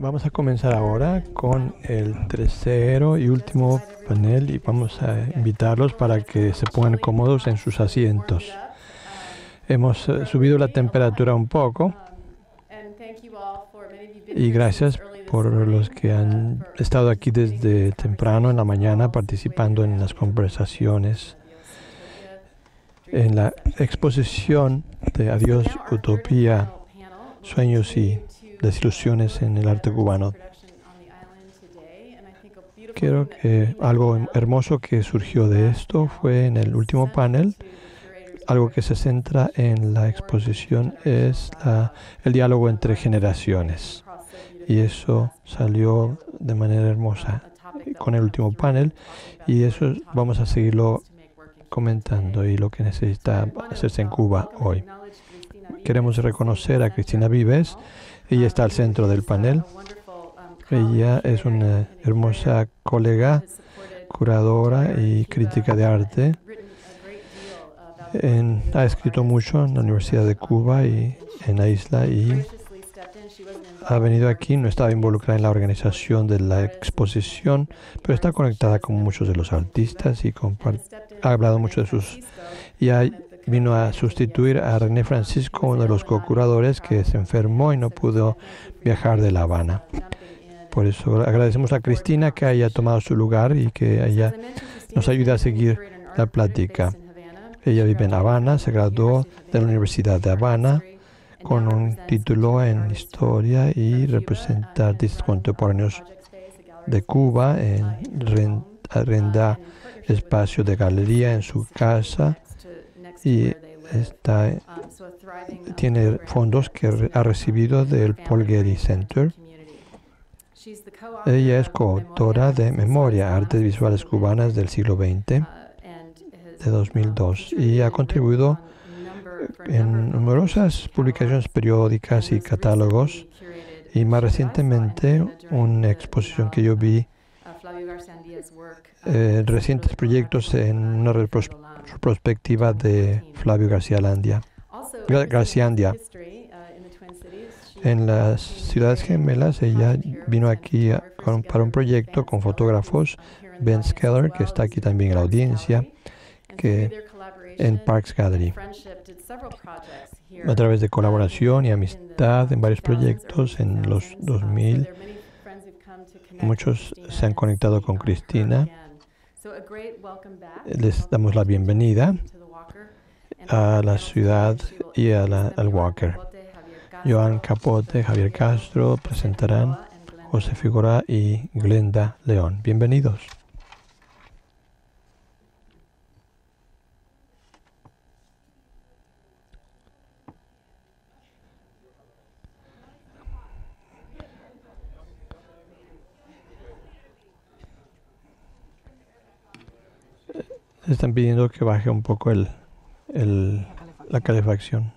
Vamos a comenzar ahora con el tercero y último panel y vamos a invitarlos para que se pongan cómodos en sus asientos. Hemos eh, subido la temperatura un poco y gracias por los que han estado aquí desde temprano en la mañana participando en las conversaciones en la exposición de Adiós, Utopía, Sueños y desilusiones en el arte cubano. Quiero que algo hermoso que surgió de esto fue en el último panel. Algo que se centra en la exposición es el diálogo entre generaciones. Y eso salió de manera hermosa con el último panel. Y eso vamos a seguirlo comentando y lo que necesita hacerse en Cuba hoy. Queremos reconocer a Cristina Vives ella está al centro del panel. Ella es una hermosa colega, curadora y crítica de arte. ha escrito mucho en la Universidad de Cuba y en la isla y ha venido aquí, no estaba involucrada en la organización de la exposición, pero está conectada con muchos de los artistas y ha hablado mucho de sus... Y vino a sustituir a René Francisco, uno de los procuradores que se enfermó y no pudo viajar de La Habana. Por eso agradecemos a Cristina que haya tomado su lugar y que ella nos ayude a seguir la plática. Ella vive en Habana, se graduó de la Universidad de Habana con un título en historia y representa artistas contemporáneos de Cuba en Renda espacio de galería en su casa y uh, eh, tiene fondos que ha recibido del Paul Getty Center. Ella es coautora de Memoria, Artes Visuales Cubanas del siglo XX, uh, de 2002, uh, y ha contribuido en numerosas publicaciones periódicas y catálogos, y más recientemente una exposición que yo vi, eh, recientes proyectos en una retrospectiva su perspectiva de Flavio García Landia. Landia. En las Ciudades Gemelas, ella vino aquí para un proyecto con fotógrafos, Ben Skeller, que está aquí también en la audiencia, que en Parks Gallery. A través de colaboración y amistad en varios proyectos, en los 2000, muchos se han conectado con Cristina les damos la bienvenida a la ciudad y al Walker. Joan Capote, Javier Castro presentarán José Figura y Glenda León. Bienvenidos. Están pidiendo que baje un poco el, la calefacción.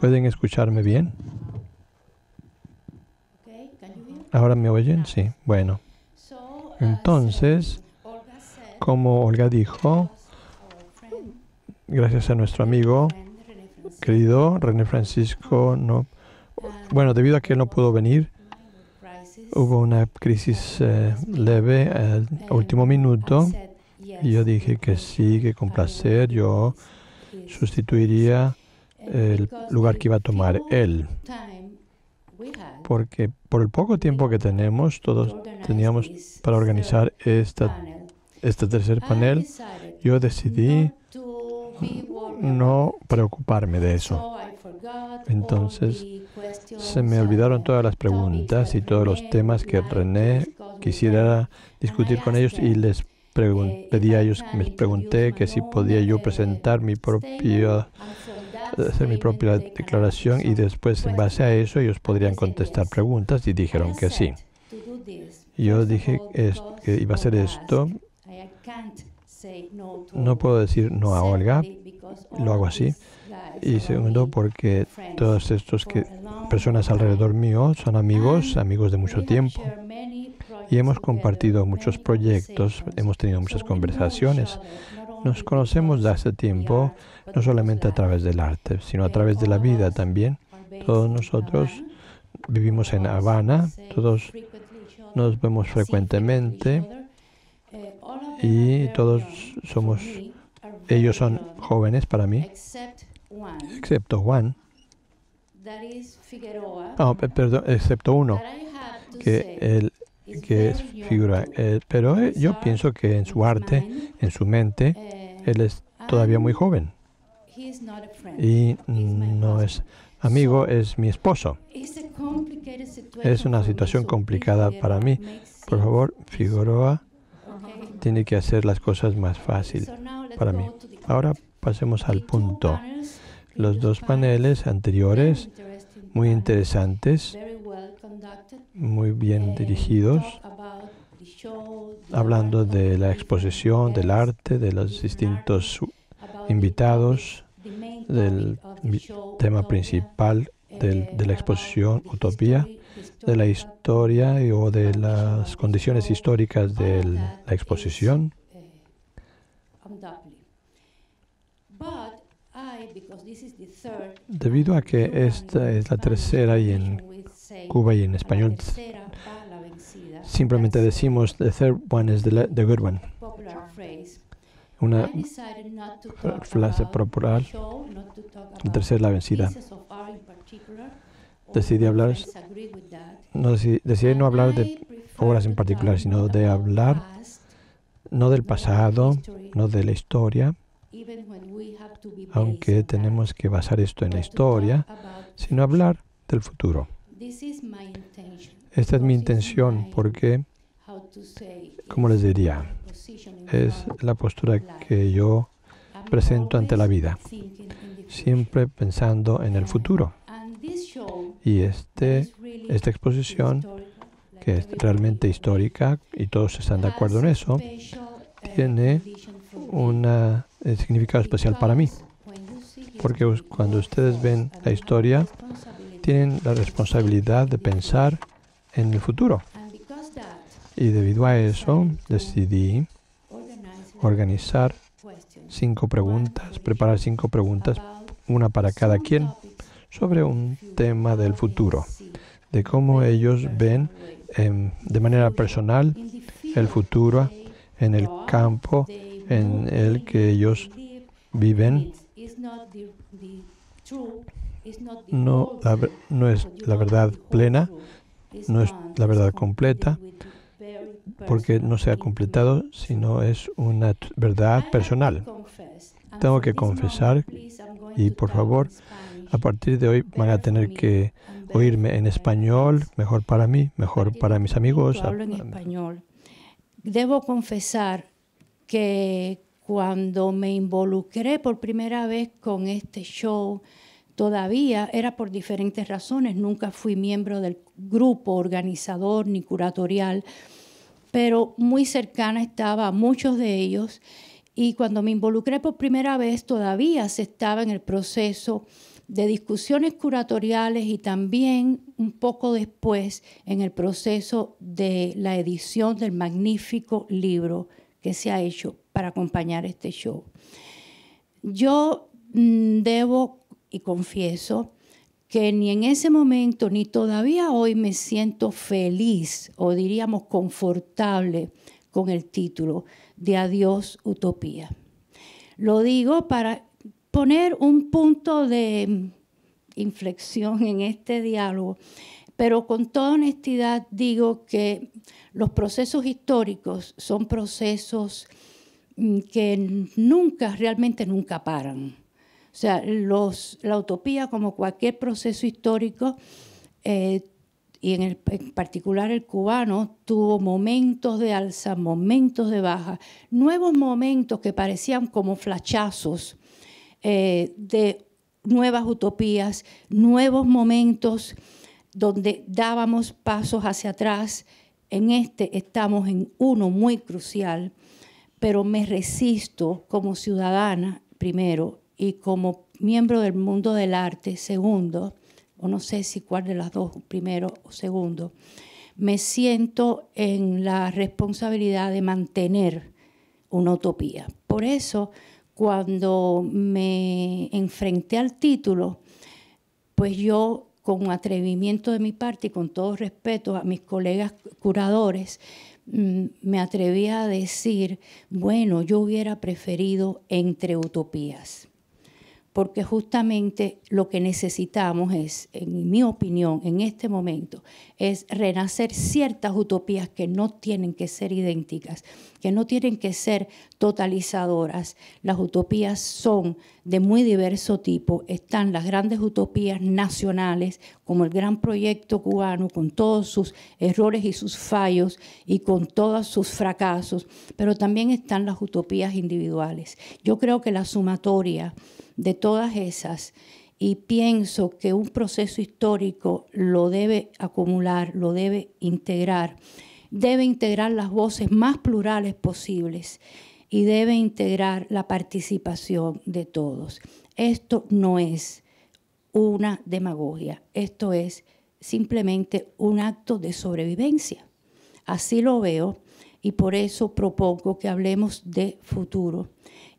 ¿Pueden escucharme bien? ¿Ahora me oyen? Sí. Bueno. Entonces, como Olga dijo, gracias a nuestro amigo, querido René Francisco, no, bueno, debido a que no pudo venir, hubo una crisis eh, leve al último minuto. Y yo dije que sí, que con placer yo sustituiría el lugar que iba a tomar él. Porque por el poco tiempo que tenemos, todos teníamos para organizar esta, este tercer panel, yo decidí no preocuparme de eso. Entonces, se me olvidaron todas las preguntas y todos los temas que René quisiera discutir con ellos y les pedí a ellos, me pregunté que si podía yo presentar mi propia, hacer mi propia declaración y después en base a eso ellos podrían contestar preguntas y dijeron que sí. Yo dije que iba a hacer esto. No puedo decir no a Olga, lo hago así y segundo, porque todas estas personas alrededor mío son amigos, amigos de mucho tiempo. Y hemos compartido muchos proyectos, hemos tenido muchas conversaciones. Nos conocemos de hace tiempo, no solamente a través del arte, sino a través de la vida también. Todos nosotros vivimos en Habana, todos nos vemos frecuentemente eh, y todos somos, ellos son jóvenes para mí, excepto Juan, perdón, excepto uno, que, que es figura. Eh, pero eh, yo pienso que en su arte, en su mente, eh, él es todavía muy joven. Y no es amigo, es mi esposo. Es una situación complicada para mí. Por favor, Figueroa tiene que hacer las cosas más fácil para mí. Ahora pasemos al punto los dos paneles anteriores, muy interesantes, muy bien eh, dirigidos, hablando de la exposición, del arte, de los distintos invitados, del tema principal eh, de, la exposición Utopía, de la historia o de las condiciones históricas de la exposición eh, Debido a que esta es la tercera y en Cuba y en español simplemente decimos the third one is the, good one. Una frase popular, el tercera es la vencida. Decidí hablar, no, decidí no hablar de obras en particular, sino de hablar no del pasado, no de la historia, aunque tenemos que basar esto en la historia, sino hablar del futuro. Esta es mi intención porque, como les diría, es la postura que yo presento ante la vida, siempre pensando en el futuro. Y este, esta exposición, que es realmente histórica, y todos están de acuerdo en eso, eh, tiene una significado especial para mí. Porque cuando ustedes ven la historia, tienen la responsabilidad de pensar en el futuro. Y debido a eso, decidí organizar cinco preguntas, preparar cinco preguntas, una para cada quien, sobre un tema del futuro, de cómo ellos ven em, de manera personal el futuro en el campo en el que ellos viven no, es la verdad plena, no es la verdad completa, porque no se ha completado, sino es una verdad personal. Tengo que confesar y por favor, a partir de hoy van a tener que oírme en español, mejor para mí, mejor para mis amigos. español. Debo confesar que cuando me involucré por primera vez con este show, todavía era por diferentes razones, nunca fui miembro del grupo organizador ni curatorial, pero muy cercana estaba a muchos de ellos y cuando me involucré por primera vez todavía se estaba en el proceso de discusiones curatoriales y también un poco después en el proceso de la edición del magnífico libro que se ha hecho para acompañar este show. Yo mm, debo y confieso que ni en ese momento ni todavía hoy me siento feliz o diríamos confortable con el título de Adiós Utopía. Lo digo para poner un punto de mm, inflexión en este diálogo, pero con toda honestidad digo que los procesos históricos son procesos mm, que nunca, realmente nunca paran. O sea, la utopía, como cualquier proceso histórico, eh, y en, particular el cubano, tuvo momentos de alza, momentos de baja, nuevos momentos que parecían como flachazos eh, de nuevas utopías, nuevos momentos donde dábamos pasos hacia atrás en este estamos en uno muy crucial, pero me resisto como ciudadana, primero, y como miembro del mundo del arte, segundo, o no sé si cuál de las dos, primero o segundo, me siento en la responsabilidad de mantener una utopía. Por eso, cuando me enfrenté al título, pues yo con atrevimiento de mi parte y con todo respeto a mis colegas curadores, mm, me atreví a decir, bueno, yo hubiera preferido entre utopías porque justamente lo que necesitamos es, en mi opinión, en este momento, es renacer ciertas utopías que no tienen que ser idénticas, que no tienen que ser totalizadoras. Las utopías son de muy diverso tipo. Están las grandes utopías nacionales, como el gran proyecto cubano, con todos sus errores y sus fallos y con todos sus fracasos, pero también están las utopías individuales. Yo creo que la sumatoria, de todas esas y pienso que un proceso histórico lo debe acumular, lo debe integrar, debe integrar las voces más plurales posibles y debe integrar la participación de todos. Esto no es una demagogia, esto es simplemente un acto de sobrevivencia. Así lo veo y por eso propongo que hablemos de futuro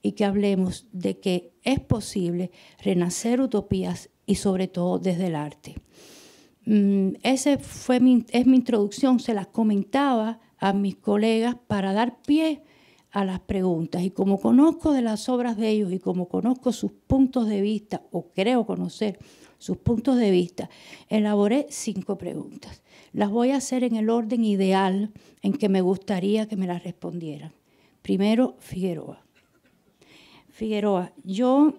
y que hablemos de que es posible renacer utopías y sobre todo desde el arte. Mm, esa fue es mi introducción, se las comentaba a mis colegas para dar pie a las preguntas. Y como conozco de las obras de ellos y como conozco sus puntos de vista, o creo conocer sus puntos de vista, elaboré cinco preguntas. Las voy a hacer en el orden ideal en que me gustaría que me las respondieran. Primero, Figueroa. Figueroa, yo,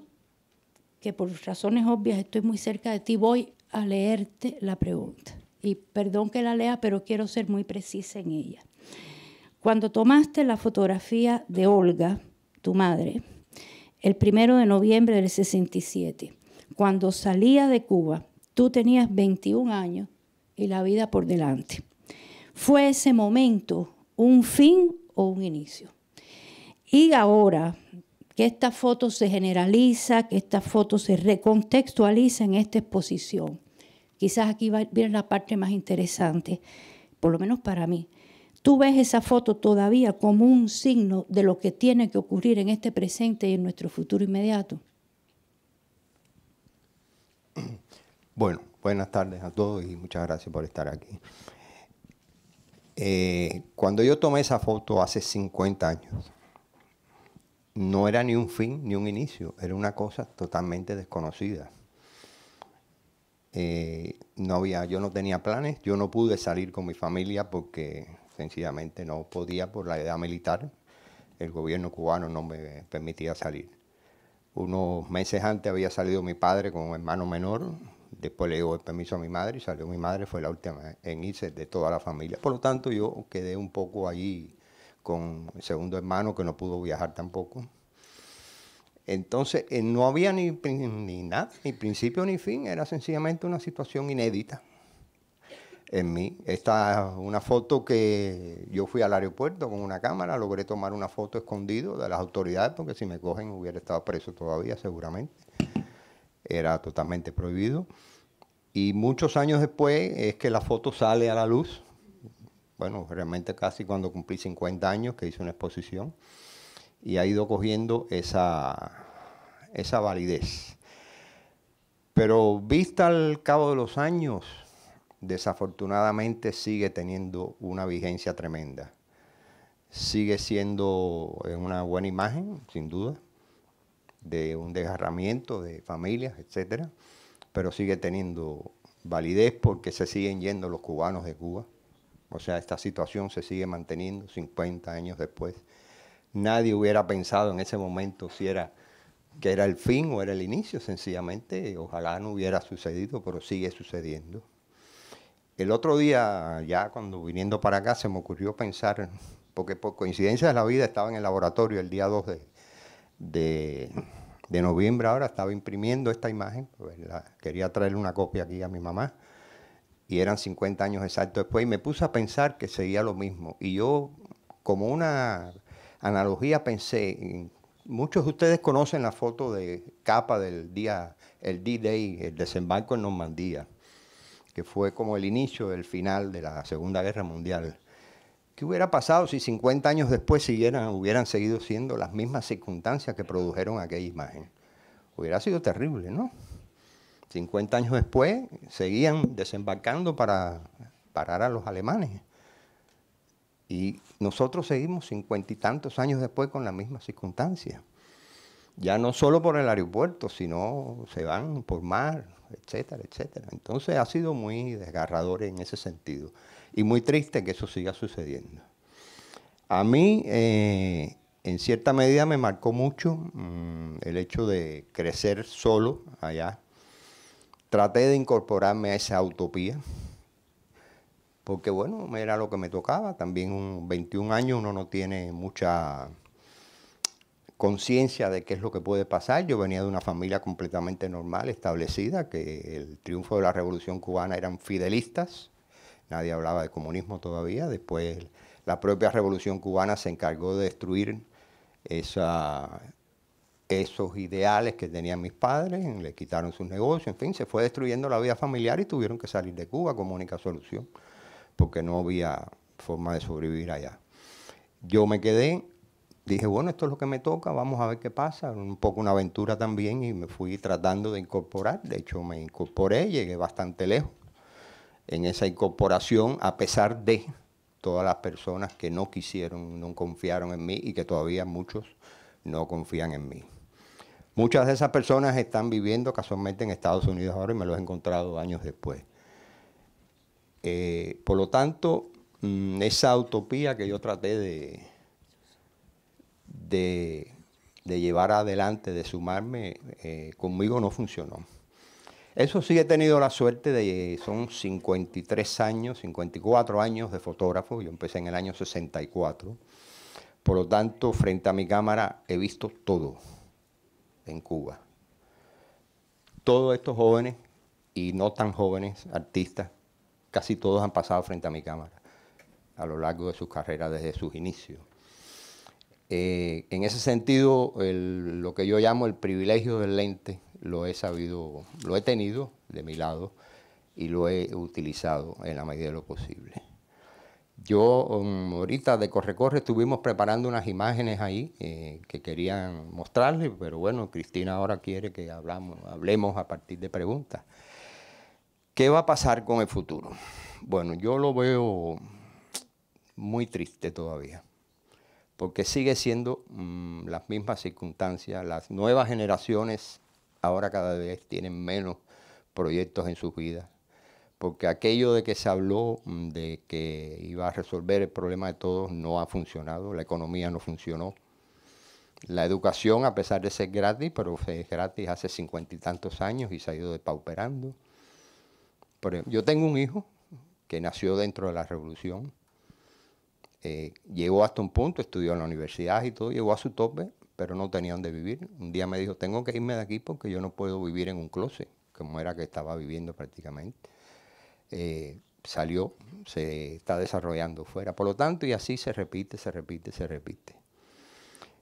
que por razones obvias estoy muy cerca de ti, voy a leerte la pregunta. Y perdón que la lea, pero quiero ser muy precisa en ella. Cuando tomaste la fotografía de Olga, tu madre, el primero de noviembre del 67, cuando salía de Cuba, tú tenías 21 años y la vida por delante. ¿Fue ese momento un fin o un inicio? Y ahora, que esta foto se generaliza, que esta foto se recontextualiza en esta exposición. Quizás aquí viene la parte más interesante, por lo menos para mí. Tú ves esa foto todavía como un signo de lo que tiene que ocurrir en este presente y en nuestro futuro inmediato. Bueno, buenas tardes a todos y muchas gracias por estar aquí. Eh, cuando yo tomé esa foto hace 50 años, no era ni un fin ni un inicio, era una cosa totalmente desconocida. Eh, no había, yo no tenía planes, yo no pude salir con mi familia porque sencillamente no podía por la edad militar. El gobierno cubano no me permitía salir. Unos meses antes había salido mi padre con un hermano menor, después le dio el permiso a mi madre y salió mi madre, fue la última en irse de toda la familia. Por lo tanto, yo quedé un poco allí con el segundo hermano que no pudo viajar tampoco. Entonces eh, no había ni, nada, ni principio ni fin, era sencillamente una situación inédita en mí. Esta es una foto que yo fui al aeropuerto con una cámara, logré tomar una foto escondido de las autoridades, porque si me cogen hubiera estado preso todavía seguramente. Era totalmente prohibido. Y muchos años después es que la foto sale a la luz bueno, realmente casi cuando cumplí 50 años que hice una exposición y ha ido cogiendo esa, esa validez. Pero vista al cabo de los años, desafortunadamente sigue teniendo una vigencia tremenda. Sigue siendo una buena imagen, sin duda, de un desgarramiento de familias, etc. pero sigue teniendo validez porque se siguen yendo los cubanos de Cuba o sea, esta situación se sigue manteniendo 50 años después. Nadie hubiera pensado en ese momento si era que era el fin o era el inicio, sencillamente, ojalá no hubiera sucedido, pero sigue sucediendo. El otro día, ya cuando viniendo para acá, se me ocurrió pensar, porque por coincidencia de la vida estaba en el laboratorio el día 2 de, noviembre, ahora estaba imprimiendo esta imagen, pues quería traerle una copia aquí a mi mamá, y eran 50 años exactos después, y me puse a pensar que seguía lo mismo. Y yo, como una analogía, pensé, muchos de ustedes conocen la foto de capa del día, el D-Day, el desembarco en Normandía, que fue como el inicio el final de la Segunda Guerra Mundial. ¿Qué hubiera pasado si 50 años después hubieran seguido siendo las mismas circunstancias que produjeron aquella imagen? Hubiera sido terrible, ¿no? 50 años después, seguían desembarcando para parar a los alemanes. Y nosotros seguimos cincuenta y tantos años después con la misma circunstancia. Ya no solo por el aeropuerto, sino se van por mar, etcétera, etcétera. Entonces ha sido muy desgarrador en ese sentido y muy triste que eso siga sucediendo. A mí, eh, en cierta medida, me marcó mucho mm, el hecho de crecer solo allá traté de incorporarme a esa utopía, porque bueno, era lo que me tocaba. También un 21 años uno no tiene mucha conciencia de qué es lo que puede pasar. Yo venía de una familia completamente normal, establecida, que el triunfo de la Revolución Cubana eran fidelistas, nadie hablaba de comunismo todavía, después la propia Revolución Cubana se encargó de destruir esa, esos ideales que tenían mis padres, le quitaron sus negocios, en fin, se fue destruyendo la vida familiar y tuvieron que salir de Cuba como única solución, porque no había forma de sobrevivir allá. Yo me quedé, dije, bueno, esto es lo que me toca, vamos a ver qué pasa, un poco una aventura también y me fui tratando de incorporar, de hecho me incorporé, llegué bastante lejos en esa incorporación, a pesar de todas las personas que no quisieron, no confiaron en mí y que todavía muchos no confían en mí. Muchas de esas personas están viviendo casualmente en Estados Unidos ahora y me los he encontrado años después. Eh, por lo tanto, mm, esa utopía que yo traté de, llevar adelante, de sumarme, eh, conmigo no funcionó. Eso sí he tenido la suerte de, son 53 años, 54 años de fotógrafo, yo empecé en el año 64, por lo tanto, frente a mi cámara he visto todo en Cuba. Todos estos jóvenes y no tan jóvenes artistas, casi todos han pasado frente a mi cámara a lo largo de sus carreras desde sus inicios. Eh, en ese sentido, lo que yo llamo el privilegio del lente, lo he sabido, lo he tenido de mi lado y lo he utilizado en la medida de lo posible. Yo, mm, ahorita de corre -corre, estuvimos preparando unas imágenes ahí eh, que querían mostrarles, pero bueno, Cristina ahora quiere que hablemos a partir de preguntas. ¿Qué va a pasar con el futuro? Bueno, yo lo veo muy triste todavía, porque sigue siendo mm, las mismas circunstancias, las nuevas generaciones ahora cada vez tienen menos proyectos en sus vidas, porque aquello de que se habló mm, de que iba a resolver el problema de todos no ha funcionado, la economía no funcionó. La educación, a pesar de ser gratis, pero es gratis hace cincuenta y tantos años y se ha ido depauperando. yo tengo un hijo que nació dentro de la revolución, eh, llegó hasta un punto, estudió en la universidad y todo, llegó a su tope, pero no tenía dónde vivir. Un día me dijo, tengo que irme de aquí porque yo no puedo vivir en un closet, como era que estaba viviendo prácticamente. Eh, salió, se está desarrollando fuera. Por lo tanto, y así se repite, se repite, se repite.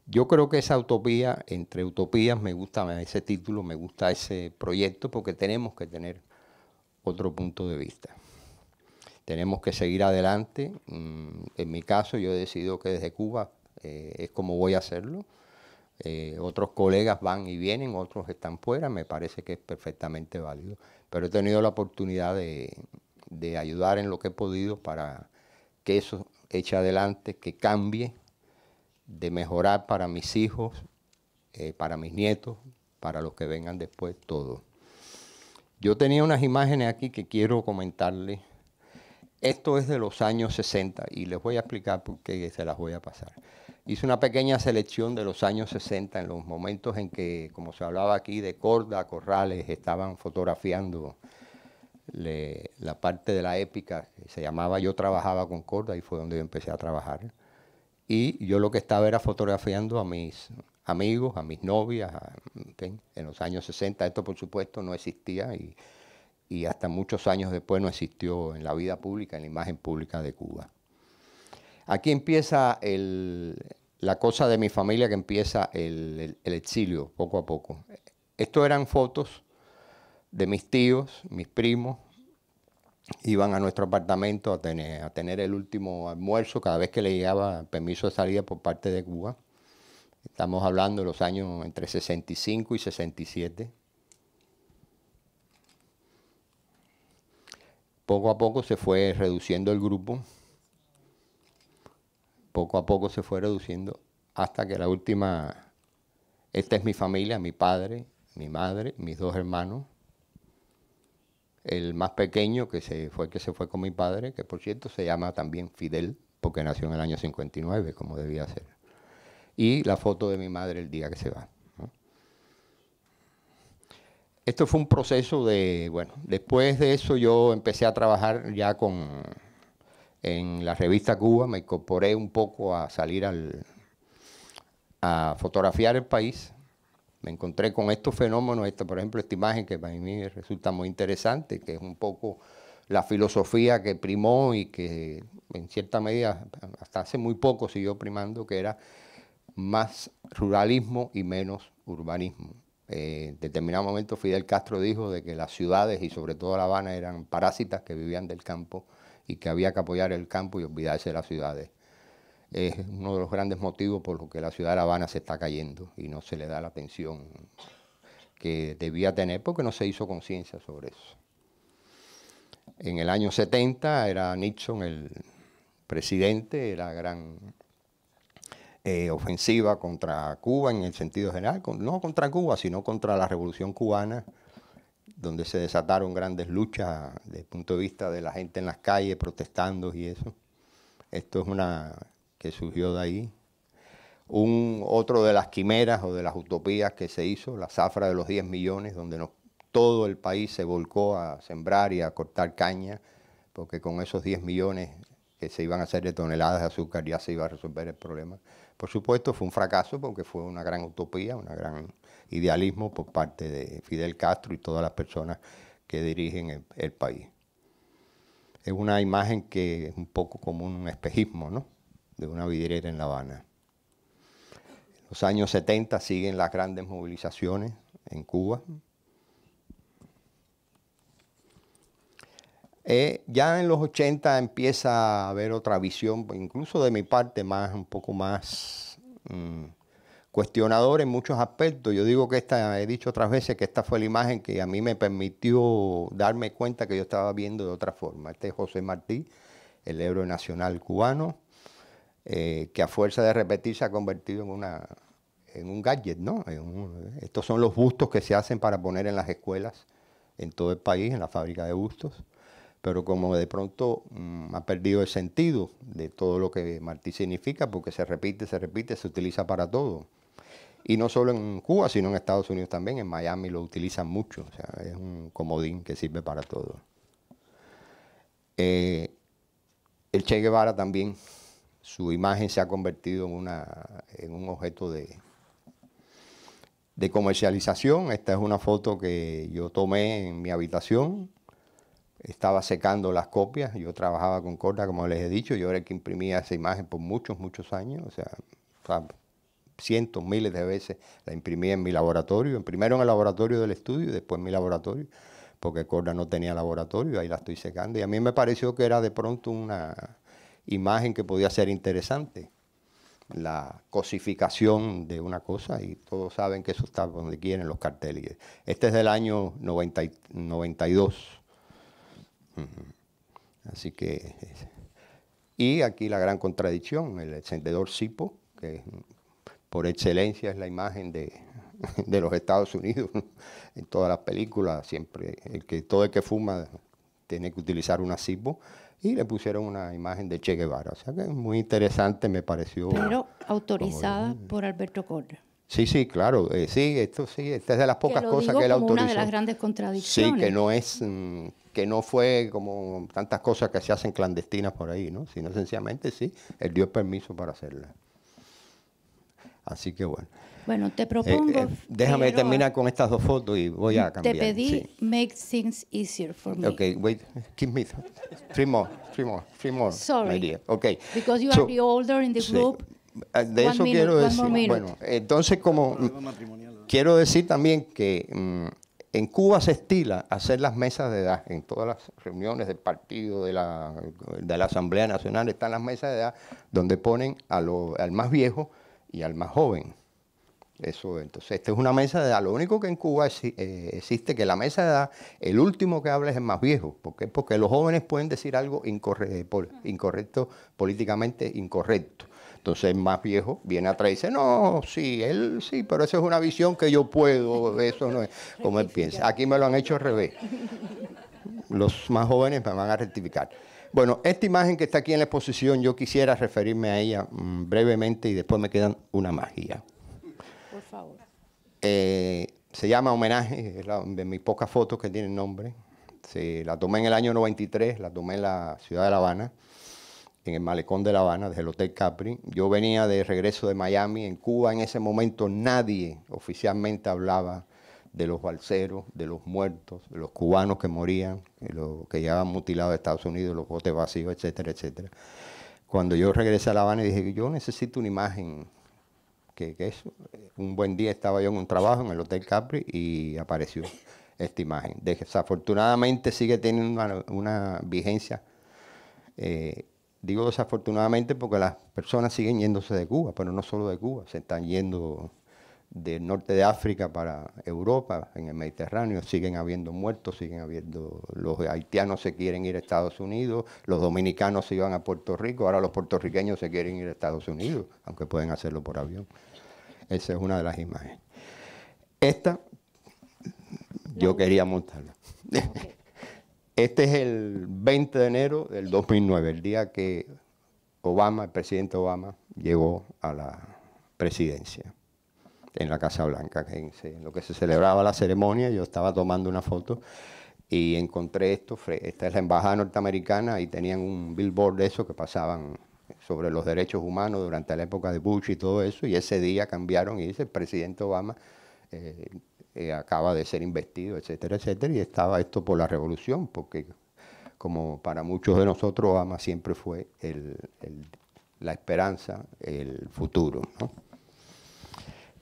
Yo creo que esa utopía, entre utopías, me gusta ese título, me gusta ese proyecto, porque tenemos que tener otro punto de vista. Tenemos que seguir adelante. Mm, en mi caso, yo he decidido que desde Cuba eh, es como voy a hacerlo. Eh, otros colegas van y vienen, otros están fuera, me parece que es perfectamente válido pero he tenido la oportunidad de, ayudar en lo que he podido para que eso eche adelante, que cambie, de mejorar para mis hijos, eh, para mis nietos, para los que vengan después, todo. Yo tenía unas imágenes aquí que quiero comentarles. Esto es de los años 60 y les voy a explicar por qué se las voy a pasar hice una pequeña selección de los años 60, en los momentos en que, como se hablaba aquí, de Corda, Corrales, estaban fotografiando la parte de la épica, que se llamaba Yo trabajaba con Corda, y fue donde yo empecé a trabajar. Y yo lo que estaba era fotografiando a mis amigos, a mis novias, en los años 60 esto por supuesto no existía y hasta muchos años después no existió en la vida pública, en la imagen pública de Cuba. Aquí empieza el, la cosa de mi familia que empieza el, exilio poco a poco. Esto eran fotos de mis tíos, mis primos, iban a nuestro apartamento a tener, a tener el último almuerzo cada vez que le llegaba permiso de salida por parte de Cuba. Estamos hablando de los años entre 65 y 67. Poco a poco se fue reduciendo el grupo poco a poco se fue reduciendo hasta que la última, esta es mi familia, mi padre, mi madre, mis dos hermanos, el más pequeño que se fue que se fue con mi padre, que por cierto se llama también Fidel, porque nació en el año 59, como debía ser. Y la foto de mi madre el día que se va. Esto fue un proceso de, bueno, después de eso yo empecé a trabajar ya con en la revista Cuba me incorporé un poco a salir al, a fotografiar el país. Me encontré con estos fenómenos, esta, por ejemplo, esta imagen que para mí resulta muy interesante, que es un poco la filosofía que primó y que en cierta medida hasta hace muy poco siguió primando, que era más ruralismo y menos urbanismo. Eh, en determinado momento Fidel Castro dijo de que las ciudades y sobre todo La Habana eran parásitas que vivían del campo y que había que apoyar el campo y olvidarse de las ciudades. Es uno de los grandes motivos por los que la ciudad de La Habana se está cayendo y no se le da la atención que debía tener porque no se hizo conciencia sobre eso. En el año 70 era Nixon el presidente, la gran eh, ofensiva contra Cuba en el sentido general, no contra Cuba, sino contra la revolución cubana donde se desataron grandes luchas desde el punto de vista de la gente en las calles protestando y eso. Esto es una que surgió de ahí. Un, otro de las quimeras o de las utopías que se hizo, la zafra de los 10 millones, donde todo el país se volcó a sembrar y a cortar caña, porque con esos 10 millones que se iban a hacer de toneladas de azúcar ya se iba a resolver el problema. Por supuesto fue un fracaso porque fue una gran utopía, una gran idealismo por parte de Fidel Castro y todas las personas que dirigen el, país. Es una imagen que es un poco como un espejismo, ¿no? De una vidriera en La Habana. En los años 70 siguen las grandes movilizaciones en Cuba. Eh, ya en los 80 empieza a haber otra visión, incluso de mi parte, más un poco más mm, cuestionador en muchos aspectos. Yo digo que esta, he dicho otras veces que esta fue la imagen que a mí me permitió darme cuenta que yo estaba viendo de otra forma. Este es José Martí, el héroe nacional cubano, eh, que a fuerza de repetir se ha convertido en, una, en un gadget, ¿no? estos son los bustos que se hacen para poner en las escuelas en todo el país, en la fábrica de bustos. Pero como de pronto mm, ha perdido el sentido de todo lo que Martí significa, porque se repite, se repite, se utiliza para todo y no solo en Cuba, sino en Estados Unidos también. En Miami lo utilizan mucho. O sea, es un comodín que sirve para todo. Eh, el Che Guevara también, su imagen se ha convertido en, una, en un objeto de, de comercialización. Esta es una foto que yo tomé en mi habitación. Estaba secando las copias. Yo trabajaba con Corda, como les he dicho. Yo era el que imprimía esa imagen por muchos, muchos años. O sea, cientos, miles de veces, la imprimí en mi laboratorio, primero en el laboratorio del estudio y después en mi laboratorio, porque Corda no tenía laboratorio, ahí la estoy secando. Y a mí me pareció que era de pronto una imagen que podía ser interesante, la cosificación de una cosa, y todos saben que eso está donde quieren los carteles. Este es del año 92. Así que... Eh, y aquí la gran contradicción, el encendedor SIPO, que es por excelencia es la imagen de, los Estados Unidos. en todas las películas, siempre, el que, todo el que fuma tiene que utilizar una cipo y le pusieron una imagen de Che Guevara. O sea que es muy interesante, me pareció. Pero autorizada por Alberto Correa. Sí, sí, claro, eh, sí, esto sí, esta es de las pocas cosas que él autorizó. Una de las grandes contradicciones. Sí, que no es, mm, que no fue como tantas cosas que se hacen clandestinas por ahí, ¿no? Sino sencillamente sí, él dio permiso para hacerla. Así que bueno. Bueno, te eh, propongo. Eh, déjame terminar con estas dos fotos y voy a cambiar. Te pedí make things easier for me. Okay, wait, give me three more, three more, more. Sorry. Okay. Because you are the older in the group. Eh, de eso quiero decir. Bueno, entonces como mm, quiero decir también que mm, en Cuba se estila hacer las mesas de edad. En todas las reuniones del partido, de la, Asamblea Nacional, están las mesas de edad donde ponen a al más viejo y al más joven. Eso, entonces, esta es una mesa de edad. Lo único que en Cuba eh, existe que la mesa de edad, el último que habla es el más viejo. ¿Por qué? Porque los jóvenes pueden decir algo eh, incorrecto, políticamente incorrecto. Entonces el más viejo viene atrás y dice, no, sí, él sí, pero esa es una visión que yo puedo, eso no es como él piensa. Aquí me lo han hecho al revés. Los más jóvenes me van a rectificar. Bueno, esta imagen que está aquí en la exposición, yo quisiera referirme a ella mm, brevemente y después me quedan una magia. Por favor. Eh, se llama Homenaje, es de mis pocas fotos que tienen nombre. Se, la tomé en el año 93, la tomé en la ciudad de La Habana, en el malecón de La Habana, desde el Hotel Capri. Yo venía de regreso de Miami, en Cuba en ese momento nadie oficialmente hablaba de los balseros, de los muertos, de los cubanos que morían, de que llevaban mutilados Estados Unidos, los botes vacíos, etcétera, etcétera. Cuando yo regresé a La Habana y dije, yo necesito una imagen, que, eso, un buen día estaba yo en un trabajo en el Hotel Capri y apareció esta imagen. Desafortunadamente sigue teniendo una, vigencia. Eh, digo desafortunadamente porque las personas siguen yéndose de Cuba, pero no solo de Cuba, se están yendo del norte de África para Europa, en el Mediterráneo, siguen habiendo muertos, siguen habiendo, los haitianos se quieren ir a Estados Unidos, los dominicanos se iban a Puerto Rico, ahora los puertorriqueños se quieren ir a Estados Unidos, aunque pueden hacerlo por avión. Esa es una de las imágenes. Esta, yo quería montarla. Este es el 20 de enero del 2009, el día que Obama, el presidente Obama, llegó a la presidencia en la Casa Blanca, en, lo que se celebraba la ceremonia, yo estaba tomando una foto y encontré esto, esta es la embajada norteamericana y tenían un billboard de eso que pasaban sobre los derechos humanos durante la época de Bush y todo eso, y ese día cambiaron y dice, el presidente Obama eh, eh, acaba de ser investido, etcétera, etcétera, y estaba esto por la revolución, porque como para muchos de nosotros Obama siempre fue la esperanza, el futuro. ¿no?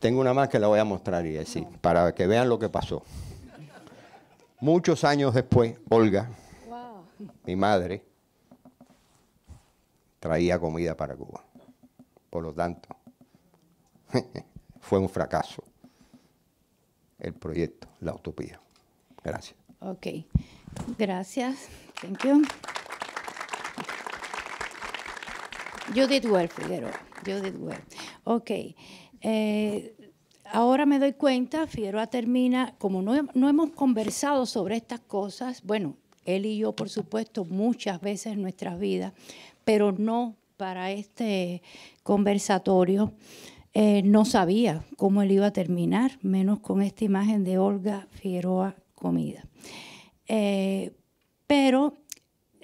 Tengo una más que la voy a mostrar y decir, para que vean lo que pasó. Muchos años después, Olga, mi madre, traía comida para Cuba. Por lo tanto, fue un fracaso el proyecto, la utopía. Gracias. Ok, gracias. Thank you. did Well, Figueroa. did Well. Ok. Eh, ahora me doy cuenta, Figueroa termina, como no, hemos conversado sobre estas cosas, bueno, él y yo, por supuesto, muchas veces en nuestras vidas, pero no para este conversatorio. Eh, no sabía cómo él iba a terminar, menos con esta imagen de Olga Figueroa comida. Eh, pero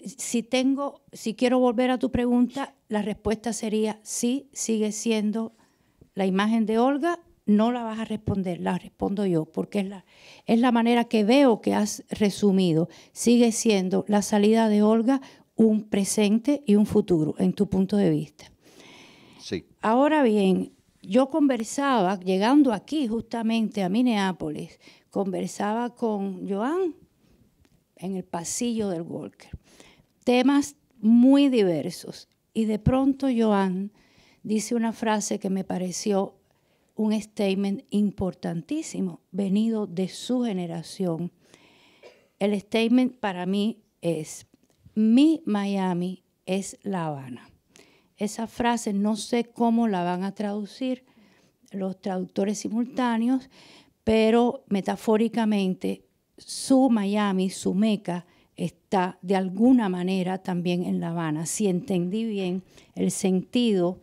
si tengo, si quiero volver a tu pregunta, la respuesta sería sí, sigue siendo la imagen de Olga, no la vas a responder, la respondo yo, porque es la, es la manera que veo que has resumido. Sigue siendo la salida de Olga un presente y un futuro en tu punto de vista. Sí. Ahora bien, yo conversaba, llegando aquí justamente a Minneapolis, conversaba con Joan en el pasillo del Walker. Temas muy diversos. Y de pronto Joan dice una frase que me pareció un statement importantísimo, venido de su generación. El statement para mí es, mi Miami es La Habana. Esa frase no sé cómo la van a traducir los traductores simultáneos, pero metafóricamente su Miami, su Meca, está de alguna manera también en La Habana. Si entendí bien el sentido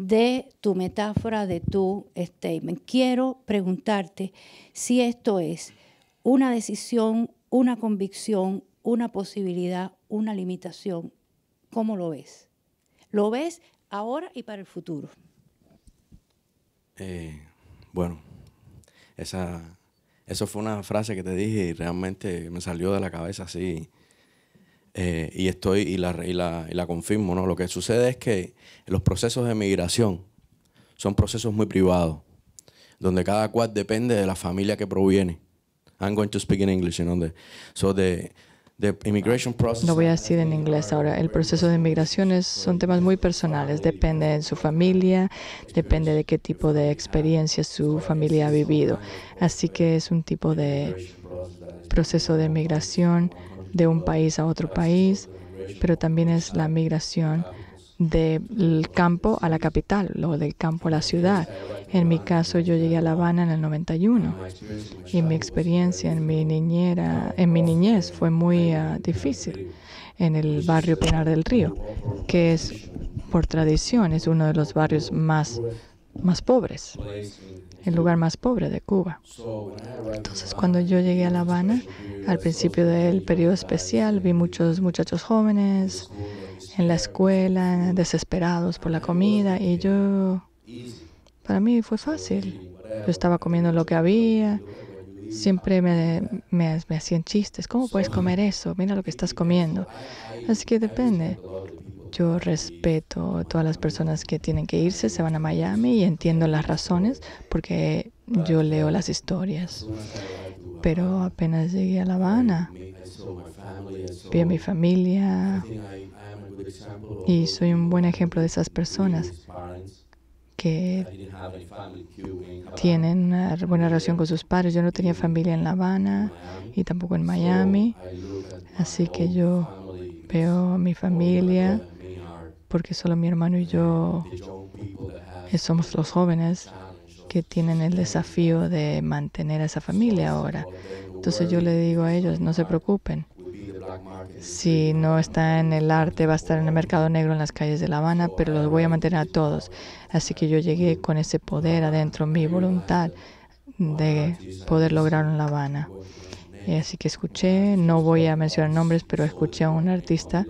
de tu metáfora, de tu statement. Quiero preguntarte si esto es una decisión, una convicción, una posibilidad, una limitación. ¿Cómo lo ves? ¿Lo ves ahora y para el futuro? Eh, bueno, esa, eso fue una frase que te dije y realmente me salió de la cabeza así eh, y estoy y la, y la, confirmo, ¿no? Lo que sucede es que los procesos de migración son procesos muy privados, donde cada cual depende de la familia que proviene. I'm going to speak in English, so the, immigration process no voy a decir en inglés ahora. El proceso de migración son temas muy personales. Depende de su familia, depende de qué tipo de experiencia su familia ha vivido. Así que es un tipo de proceso de migración de un país a otro país, pero también es la migración del campo a la capital o del campo a la ciudad. En mi caso, yo llegué a La Habana en el 91 y mi experiencia en mi, niñera, en mi niñez fue muy ah, difícil en el barrio Pinar del Río, que es, por tradición, es uno de los barrios más, más pobres el lugar más pobre de Cuba. Entonces, cuando yo llegué a La Habana, al principio del periodo especial, vi muchos muchachos jóvenes en la escuela, desesperados por la comida, y yo, para mí fue fácil. Yo estaba comiendo lo que había, siempre me, me hacían chistes, ¿cómo puedes comer eso? Mira lo que estás comiendo. Así que depende. Yo respeto a todas las personas que tienen que irse, se van a Miami y entiendo las razones porque yo leo las historias. Pero apenas llegué a La Habana, vi a mi familia y soy un buen ejemplo de esas personas que tienen una buena relación con sus padres. Yo no tenía familia en La Habana y tampoco en Miami, así que yo veo a mi familia porque solo mi hermano y yo somos los jóvenes que tienen el desafío de mantener a esa familia ahora. Entonces yo le digo a ellos, no se preocupen. Si no está en el arte, va a estar en el mercado negro en las calles de La Habana, pero los voy a mantener a todos. Así que yo llegué con ese poder adentro, mi voluntad de poder lograr en La Habana. Y así que escuché, no voy a mencionar nombres, pero escuché a un artista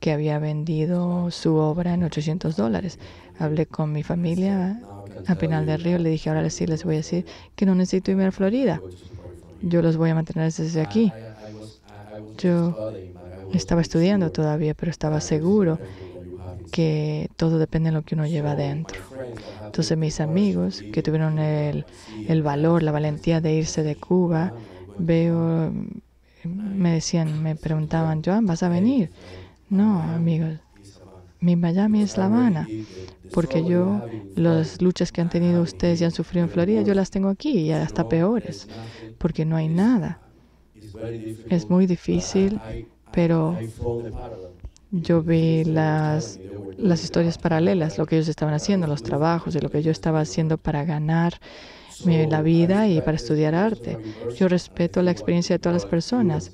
que había vendido su obra en 800 dólares. Hablé con mi familia a Pinal del Río, le dije, ahora sí les voy a decir que no necesito irme a Florida. Yo los voy a mantener desde aquí. Yo estaba estudiando todavía, pero estaba seguro que todo depende de lo que uno lleva adentro. Entonces mis amigos que tuvieron el, el valor, la valentía de irse de Cuba, veo, me decían, me preguntaban, Joan, ¿vas a venir? No, amigos. Mi Miami es La Habana, porque yo las luchas que han tenido ustedes y han sufrido en Florida, yo las tengo aquí y hasta peores, porque no hay nada. Es muy difícil, pero yo vi las, las historias paralelas, lo que ellos estaban haciendo, los trabajos y lo que yo estaba haciendo para ganar la vida y para estudiar arte. Yo respeto la experiencia de todas las personas.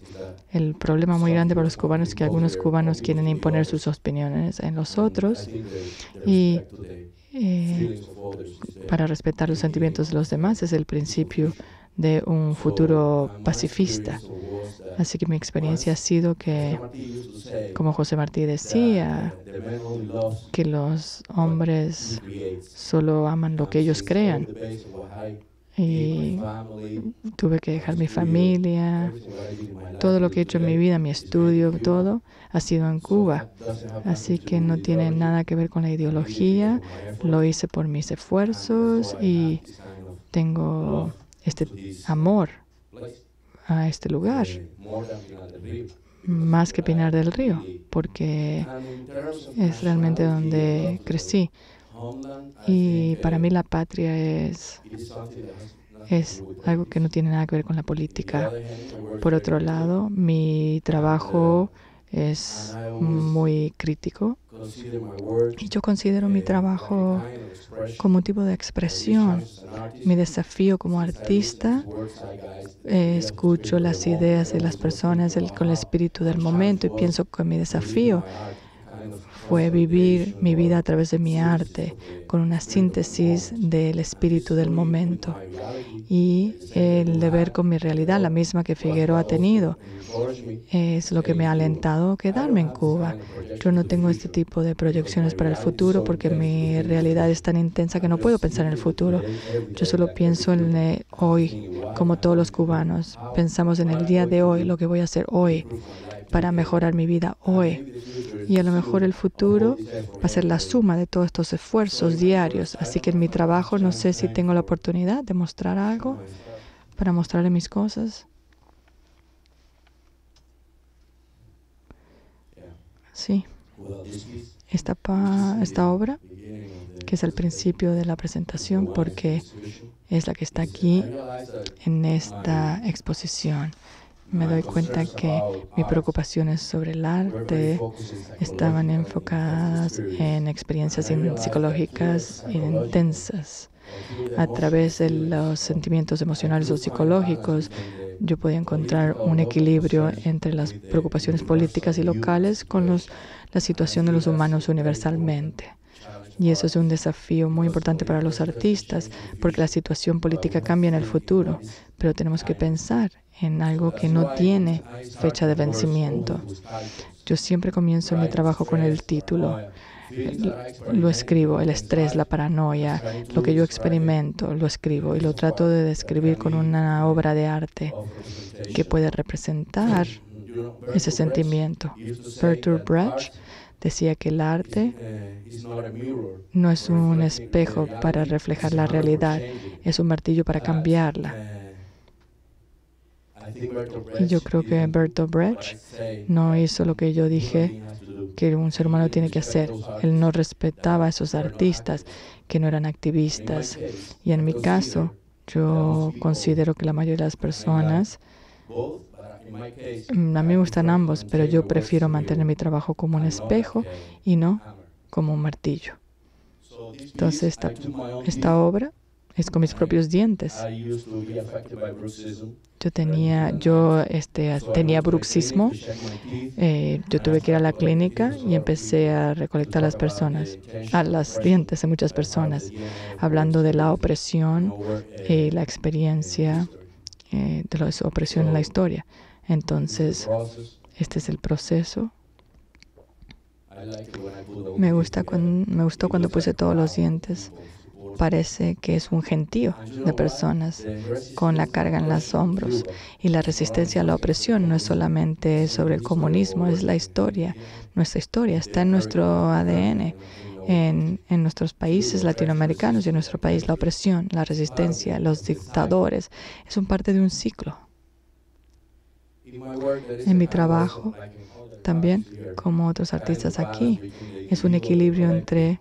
El problema muy grande para los cubanos es que algunos cubanos quieren imponer sus opiniones en los otros y eh, para respetar los sentimientos de los demás es el principio de un futuro pacifista. Así que mi experiencia ha sido que, como José Martí decía, que los hombres solo aman lo que ellos crean. Y tuve que dejar mi familia, todo lo que he hecho en mi vida, mi estudio, todo, ha sido en Cuba. Así que no tiene nada que ver con la ideología. Lo hice por mis esfuerzos y tengo este amor a este lugar, eh, más que Pinar del Río, porque es realmente donde crecí. Y eh, para mí la patria es, es algo que no tiene nada que ver con la política. Por otro lado, mi trabajo ah es muy crítico y yo considero mi trabajo como un tipo de expresión. Mi desafío como artista, eh, escucho las ideas de las personas con el espíritu del momento y pienso que mi desafío fue vivir mi vida a través de mi arte, con una síntesis del espíritu del momento y el deber con mi realidad, la misma que Figueroa ha tenido. Es lo que me ha alentado a quedarme en Cuba. Yo no tengo este tipo de proyecciones para el futuro porque mi realidad es tan intensa que no puedo pensar en el futuro. Yo solo pienso en hoy, como todos los cubanos. Pensamos en el día de hoy, lo que voy a hacer hoy para mejorar mi vida hoy. Y a lo mejor el futuro va a ser la suma de todos estos esfuerzos diarios. Así que en mi trabajo no sé si tengo la oportunidad de mostrar algo para mostrarle mis cosas. Sí. Esta, esta obra, que es el principio de la presentación, porque es la que está aquí en esta exposición me doy cuenta que mis preocupaciones sobre el arte estaban enfocadas en experiencias psicológicas intensas. A través de los sentimientos emocionales o psicológicos, yo podía encontrar un equilibrio entre las preocupaciones políticas y locales con la situación de los humanos universalmente. Y eso es un desafío muy importante para los artistas, porque la situación política cambia en el futuro, pero tenemos que pensar en algo que no tiene fecha de vencimiento. Yo siempre comienzo mi trabajo con el título. Lo escribo, el estrés, la paranoia, lo que yo experimento, lo escribo y lo trato de describir con una obra de arte que puede representar ese sentimiento. Bertolt Brecht decía que el arte no es un espejo para reflejar la realidad, es un martillo para cambiarla. Yo creo que Bertolt Brecht no hizo lo que yo dije que un ser humano tiene que hacer. Él no respetaba a esos artistas que no eran activistas. Y en mi caso, yo considero que la mayoría de las personas, mm, a mí me gustan ambos, pero yo prefiero mantener mi trabajo como un espejo y no como un martillo. Entonces, esta obra es con mis propios dientes. Yo tenía, yo este, tenía bruxismo, eh, yo tuve que ir a la clínica y empecé a recolectar las personas, a las dientes de muchas personas, hablando de la opresión y eh, la experiencia eh, de la opresión en la historia. Entonces, este es el proceso. Me, gusta cuando, me gustó cuando puse todos los dientes parece que es un gentío de personas con la carga en los hombros. Y la resistencia a la opresión no es solamente sobre el comunismo, es la historia, nuestra historia, está en nuestro ADN. En, en, nuestros países latinoamericanos y en nuestro país la opresión, la resistencia, los dictadores, es un parte de un ciclo. En mi trabajo, también como otros artistas aquí, es un equilibrio entre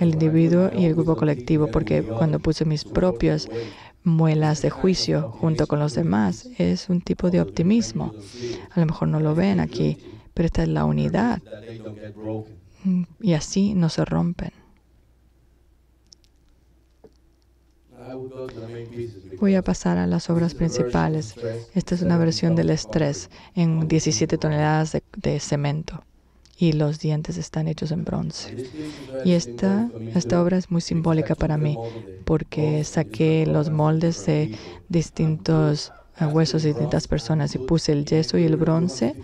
el individuo y el grupo colectivo, porque cuando puse mis propias muelas de juicio junto con los demás, es un tipo de optimismo. A lo mejor no lo ven aquí, pero esta es la unidad. Y así no se rompen. Voy a pasar a las obras principales. Esta es una versión del estrés en 17 toneladas de, de cemento y los dientes están hechos en bronce. Y esta, esta obra es muy simbólica para mí porque saqué los moldes de distintos eh, huesos de distintas personas y puse el yeso y el bronce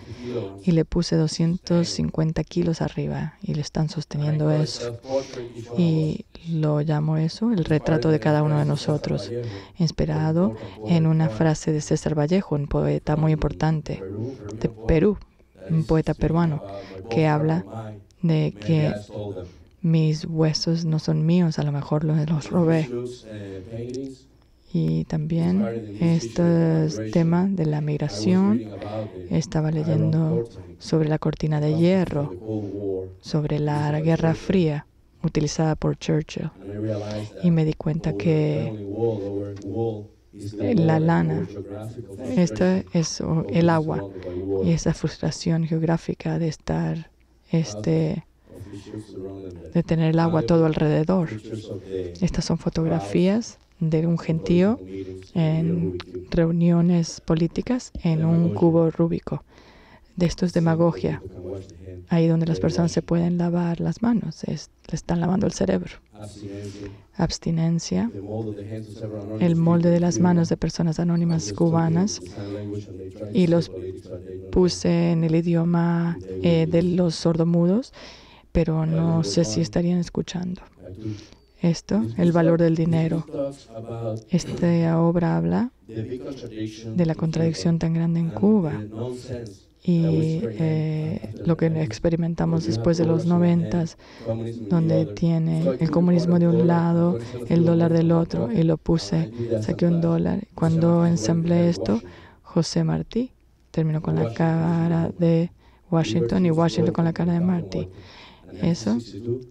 y le puse 250 kilos arriba y le están sosteniendo eso. Y lo llamo eso, el retrato de cada uno de nosotros, inspirado en una frase de César Vallejo, un poeta muy importante de Perú, un poeta peruano que habla de que mis huesos no son míos, a lo mejor los, los robé. Y también este tema de la migración, estaba leyendo sobre la cortina de hierro, sobre la Guerra Fría utilizada por Churchill. Y me di cuenta que este, eh, la lana, esta es el agua y esa frustración geográfica de estar, este, de tener el agua todo alrededor. Estas son fotografías de un gentío en reuniones políticas en un cubo rúbico. De esto es demagogia. Ahí donde las personas se pueden lavar las manos, le están lavando el cerebro abstinencia, el molde de las manos de personas anónimas cubanas y los puse en el idioma de eh, los sordomudos, pero no sé si estarían escuchando. Esto, el valor del dinero. Esta obra habla de la contradicción tan grande en Cuba y eh, lo que experimentamos después de los noventas, donde tiene el comunismo de un lado, el dólar del otro, y lo puse, saqué un dólar. Cuando ensamblé esto, José Martí terminó con la cara de Washington y Washington con la cara de Martí. Eso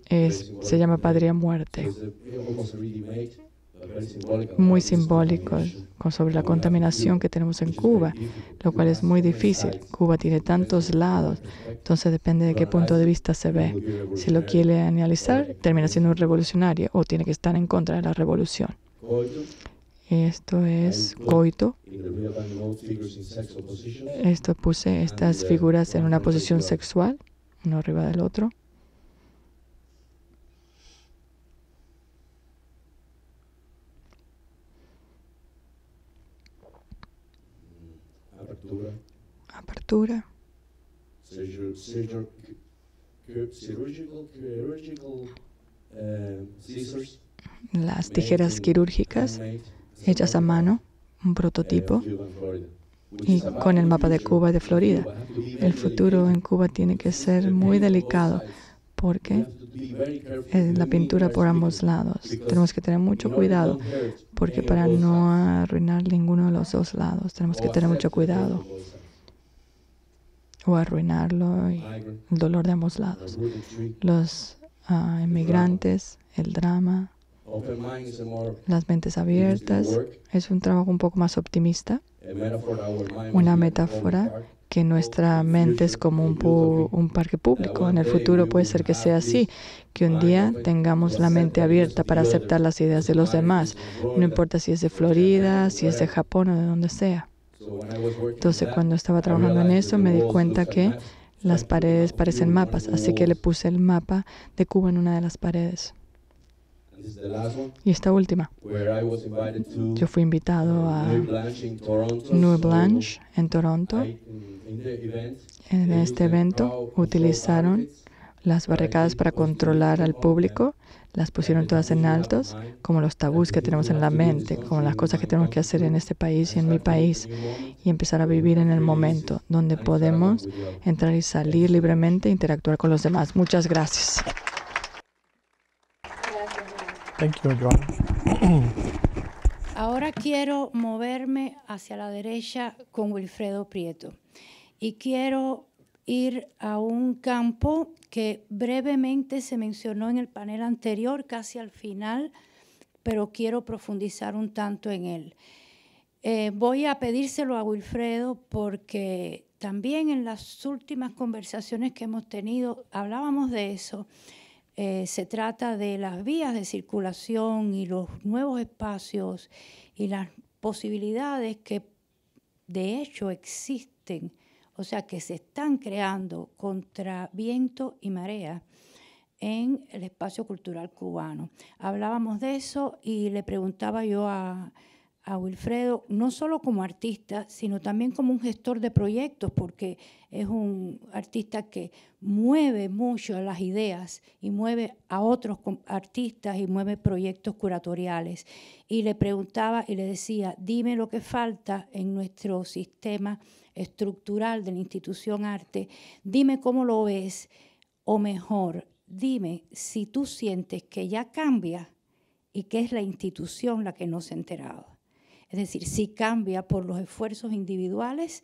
es, se llama a Muerte muy simbólico sobre la contaminación que tenemos en Cuba, lo cual es muy difícil. Cuba tiene tantos lados, entonces depende de qué punto de vista se ve. Si lo quiere analizar, termina siendo un revolucionario o tiene que estar en contra de la revolución. Esto es coito. Esto puse estas figuras en ah, una posición sexual, uno arriba del otro. Eh, las tijeras quirúrgicas hechas a mano, un prototipo, eh, y con el mapa de Cuba y de Florida. El futuro en Cuba tiene que ser muy delicado porque es eh, la pintura por ambos lados. Tenemos que tener mucho cuidado porque para no arruinar ninguno de los dos lados, tenemos que oh, tener mucho cuidado o arruinarlo y el dolor de ambos lados. Los inmigrantes, ah, el drama, las mentes abiertas, es un trabajo un poco más optimista, una metáfora que nuestra mente es como un parque público. En el futuro puede ser que sea así, que un día tengamos la mente abierta para aceptar las ideas de los demás, no importa si es de Florida, si es de Japón o de donde sea. Entonces cuando estaba trabajando en eso me di cuenta que las paredes parecen mapas, así que le puse el mapa de Cuba en una de las paredes. Y esta última. Yo fui invitado a New Blanche en Toronto. En este evento utilizaron las barricadas para controlar al público las pusieron todas en altos, como los tabús que tenemos en la mente, como las cosas que tenemos que hacer en este país y en mi país, y empezar a vivir en el momento donde podemos entrar y salir libremente e interactuar con los demás. Muchas gracias. Ahora quiero moverme hacia la derecha con Wilfredo Prieto y quiero ir a un campo que brevemente se mencionó en el panel anterior, casi al final, pero quiero profundizar un tanto en él. Eh, voy a pedírselo a Wilfredo porque también en las últimas conversaciones que hemos tenido hablábamos de eso. Eh, se trata de las vías de circulación y los nuevos espacios y las posibilidades que de hecho existen o sea que se están creando contra viento y marea en el espacio cultural cubano. Hablábamos de eso y le preguntaba yo a, a Wilfredo, no solo como artista, sino también como un gestor de proyectos, porque es un artista que mueve mucho las ideas y mueve a otros artistas y mueve proyectos curatoriales. Y le preguntaba y le decía, dime lo que falta en nuestro sistema estructural de la institución arte, dime cómo lo ves o mejor, dime si tú sientes que ya cambia y que es la institución la que no se ha enterado. Es decir, si cambia por los esfuerzos individuales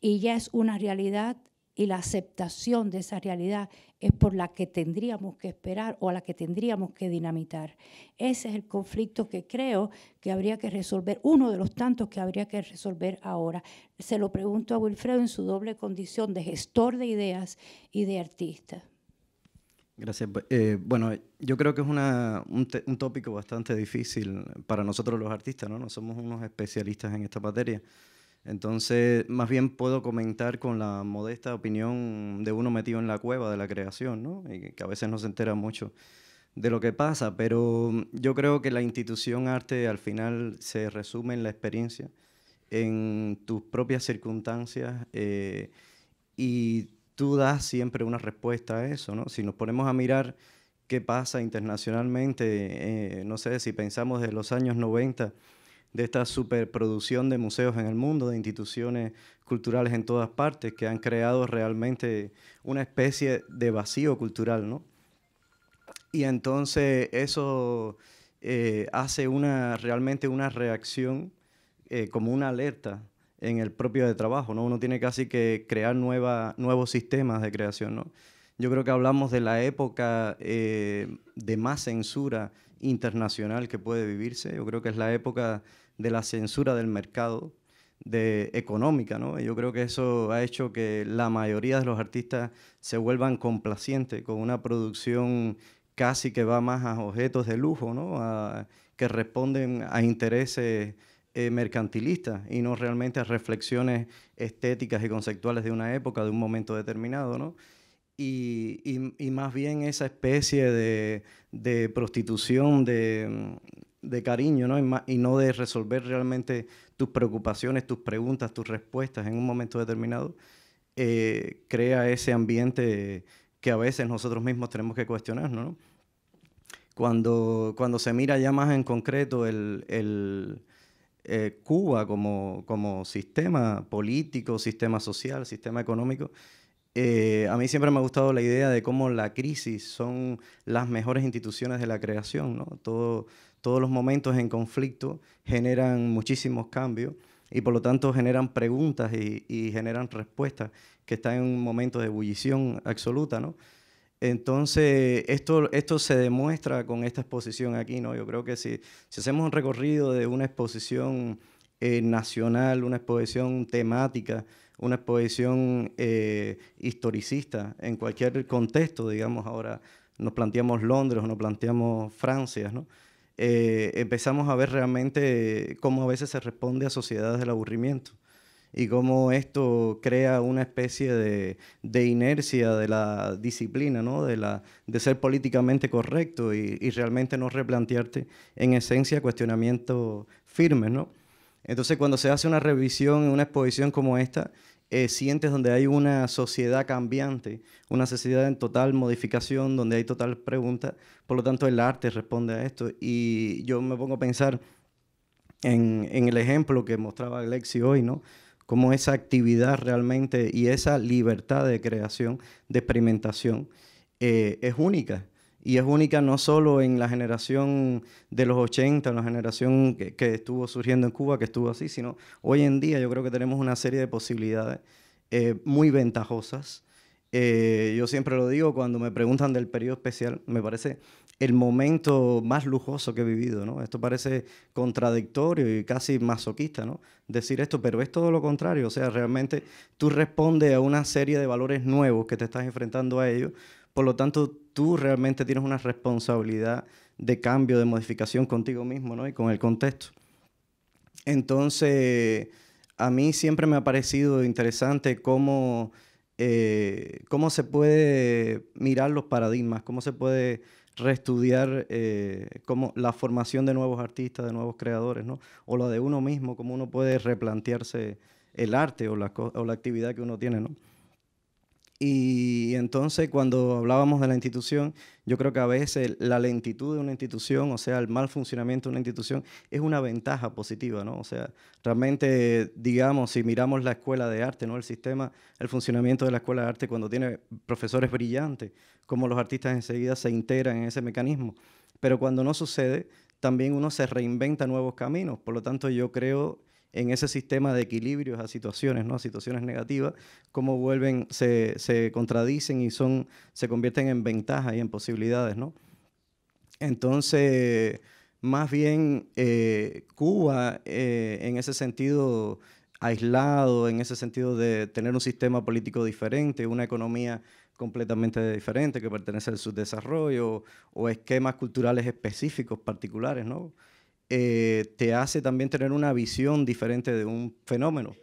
y ya es una realidad y la aceptación de esa realidad es por la que tendríamos que esperar o a la que tendríamos que dinamitar. Ese es el conflicto que creo que habría que resolver, uno de los tantos que habría que resolver ahora. Se lo pregunto a Wilfredo en su doble condición de gestor de ideas y de artista. Gracias. Eh, bueno, yo creo que es un, un, tópico bastante difícil para nosotros los artistas, ¿no? No somos unos especialistas en esta materia. Entonces, más bien puedo comentar con la modesta opinión de uno metido en la cueva de la creación, Y que a veces no se entera mucho de lo que pasa, pero yo creo que la institución arte al final se resume en la experiencia, en tus propias circunstancias eh, y tú das siempre una respuesta a eso, ¿no? Si nos ponemos a mirar qué pasa internacionalmente, eh, no sé, si pensamos de los años 90 de esta superproducción de museos en el mundo, de instituciones culturales en todas partes, que han creado realmente una especie de vacío cultural, ¿no? Y entonces eso eh, hace una, realmente una reacción, eh, como una alerta en el propio de trabajo, ¿no? Uno tiene casi que crear nueva, nuevos sistemas de creación, ¿no? Yo creo que hablamos de la época eh, de más censura internacional que puede vivirse. Yo creo que es la época de la censura del mercado de económica, ¿no? Yo creo que eso ha hecho que la mayoría de los artistas se vuelvan complacientes con una producción casi que va más a objetos de lujo, ¿no? que responden a intereses eh, mercantilistas y no realmente a reflexiones estéticas y conceptuales de una época, de un momento determinado, ¿no? y más bien esa especie de de prostitución, de, mm, cariño, ¿no? Y, no de resolver realmente tus preocupaciones, tus preguntas, tus respuestas en un momento determinado, eh, crea ese ambiente que a veces nosotros mismos tenemos que cuestionarnos, Cuando, cuando se mira ya más en concreto el, eh, Cuba como, como sistema político, sistema social, sistema económico, eh, a mí siempre me ha gustado la idea de cómo la crisis son las mejores instituciones de la creación. ¿no? todos los momentos en conflicto generan muchísimos cambios y por lo tanto generan preguntas y, generan respuestas que están en un momento de ebullición absoluta. ¿no? Entonces, esto, se demuestra con esta exposición aquí. ¿no? Yo creo que si, hacemos un recorrido de una exposición eh, nacional, una exposición temática, una exposición eh, historicista en cualquier contexto, digamos, ahora nos planteamos Londres nos planteamos Francia, ¿no? Eh, empezamos a ver realmente cómo a veces se responde a sociedades del aburrimiento y cómo esto crea una especie de, inercia de la disciplina, ¿no? de, la, de ser políticamente correcto y, realmente no replantearte en esencia cuestionamientos firmes. ¿no? Entonces cuando se hace una revisión en una exposición como esta, eh, sientes donde hay una sociedad cambiante, una sociedad en total modificación, donde hay total pregunta. Por lo tanto, el arte responde a esto. Y yo me pongo a pensar en, el ejemplo que mostraba Alexi hoy, ¿no? Cómo esa actividad realmente y esa libertad de creación, de experimentación, eh, es única y es única no solo en la generación de los 80, en la generación que, estuvo surgiendo en Cuba, que estuvo así, sino hoy en día yo creo que tenemos una serie de posibilidades eh, muy ventajosas. Eh, yo siempre lo digo cuando me preguntan del periodo especial, me parece el momento más lujoso que he vivido, ¿no? Esto parece contradictorio y casi masoquista, ¿no? Decir esto, pero es todo lo contrario, o sea, realmente tú respondes a una serie de valores nuevos que te estás enfrentando a ellos, por lo tanto, tú realmente tienes una responsabilidad de cambio, de modificación contigo mismo y con el contexto. Entonces, a mí siempre me ha parecido interesante cómo, eh, cómo se puede mirar los paradigmas, cómo se puede reestudiar eh, la formación de nuevos artistas, de nuevos creadores, ¿no? o la de uno mismo, cómo uno puede replantearse el arte o la, o la actividad que uno tiene. ¿no? Y entonces cuando hablábamos de la institución, yo creo que a veces la lentitud de una institución, o sea, el mal funcionamiento de una institución, es una ventaja positiva, ¿no? O sea, realmente, digamos, si miramos la escuela de arte, ¿no? El sistema, el funcionamiento de la escuela de arte cuando tiene profesores brillantes, como los artistas enseguida se integran en ese mecanismo. Pero cuando no sucede, también uno se reinventa nuevos caminos. Por lo tanto, yo creo en ese sistema de equilibrios a situaciones, ¿no? a situaciones negativas, cómo vuelven, se, contradicen y son, se convierten en ventajas y en posibilidades. ¿no? Entonces, más bien eh, Cuba eh, en ese sentido aislado, en ese sentido de tener un sistema político diferente, una economía completamente diferente que pertenece al subdesarrollo o esquemas culturales específicos, particulares, ¿no? Eh, te hace también tener una visión diferente de un fenómeno.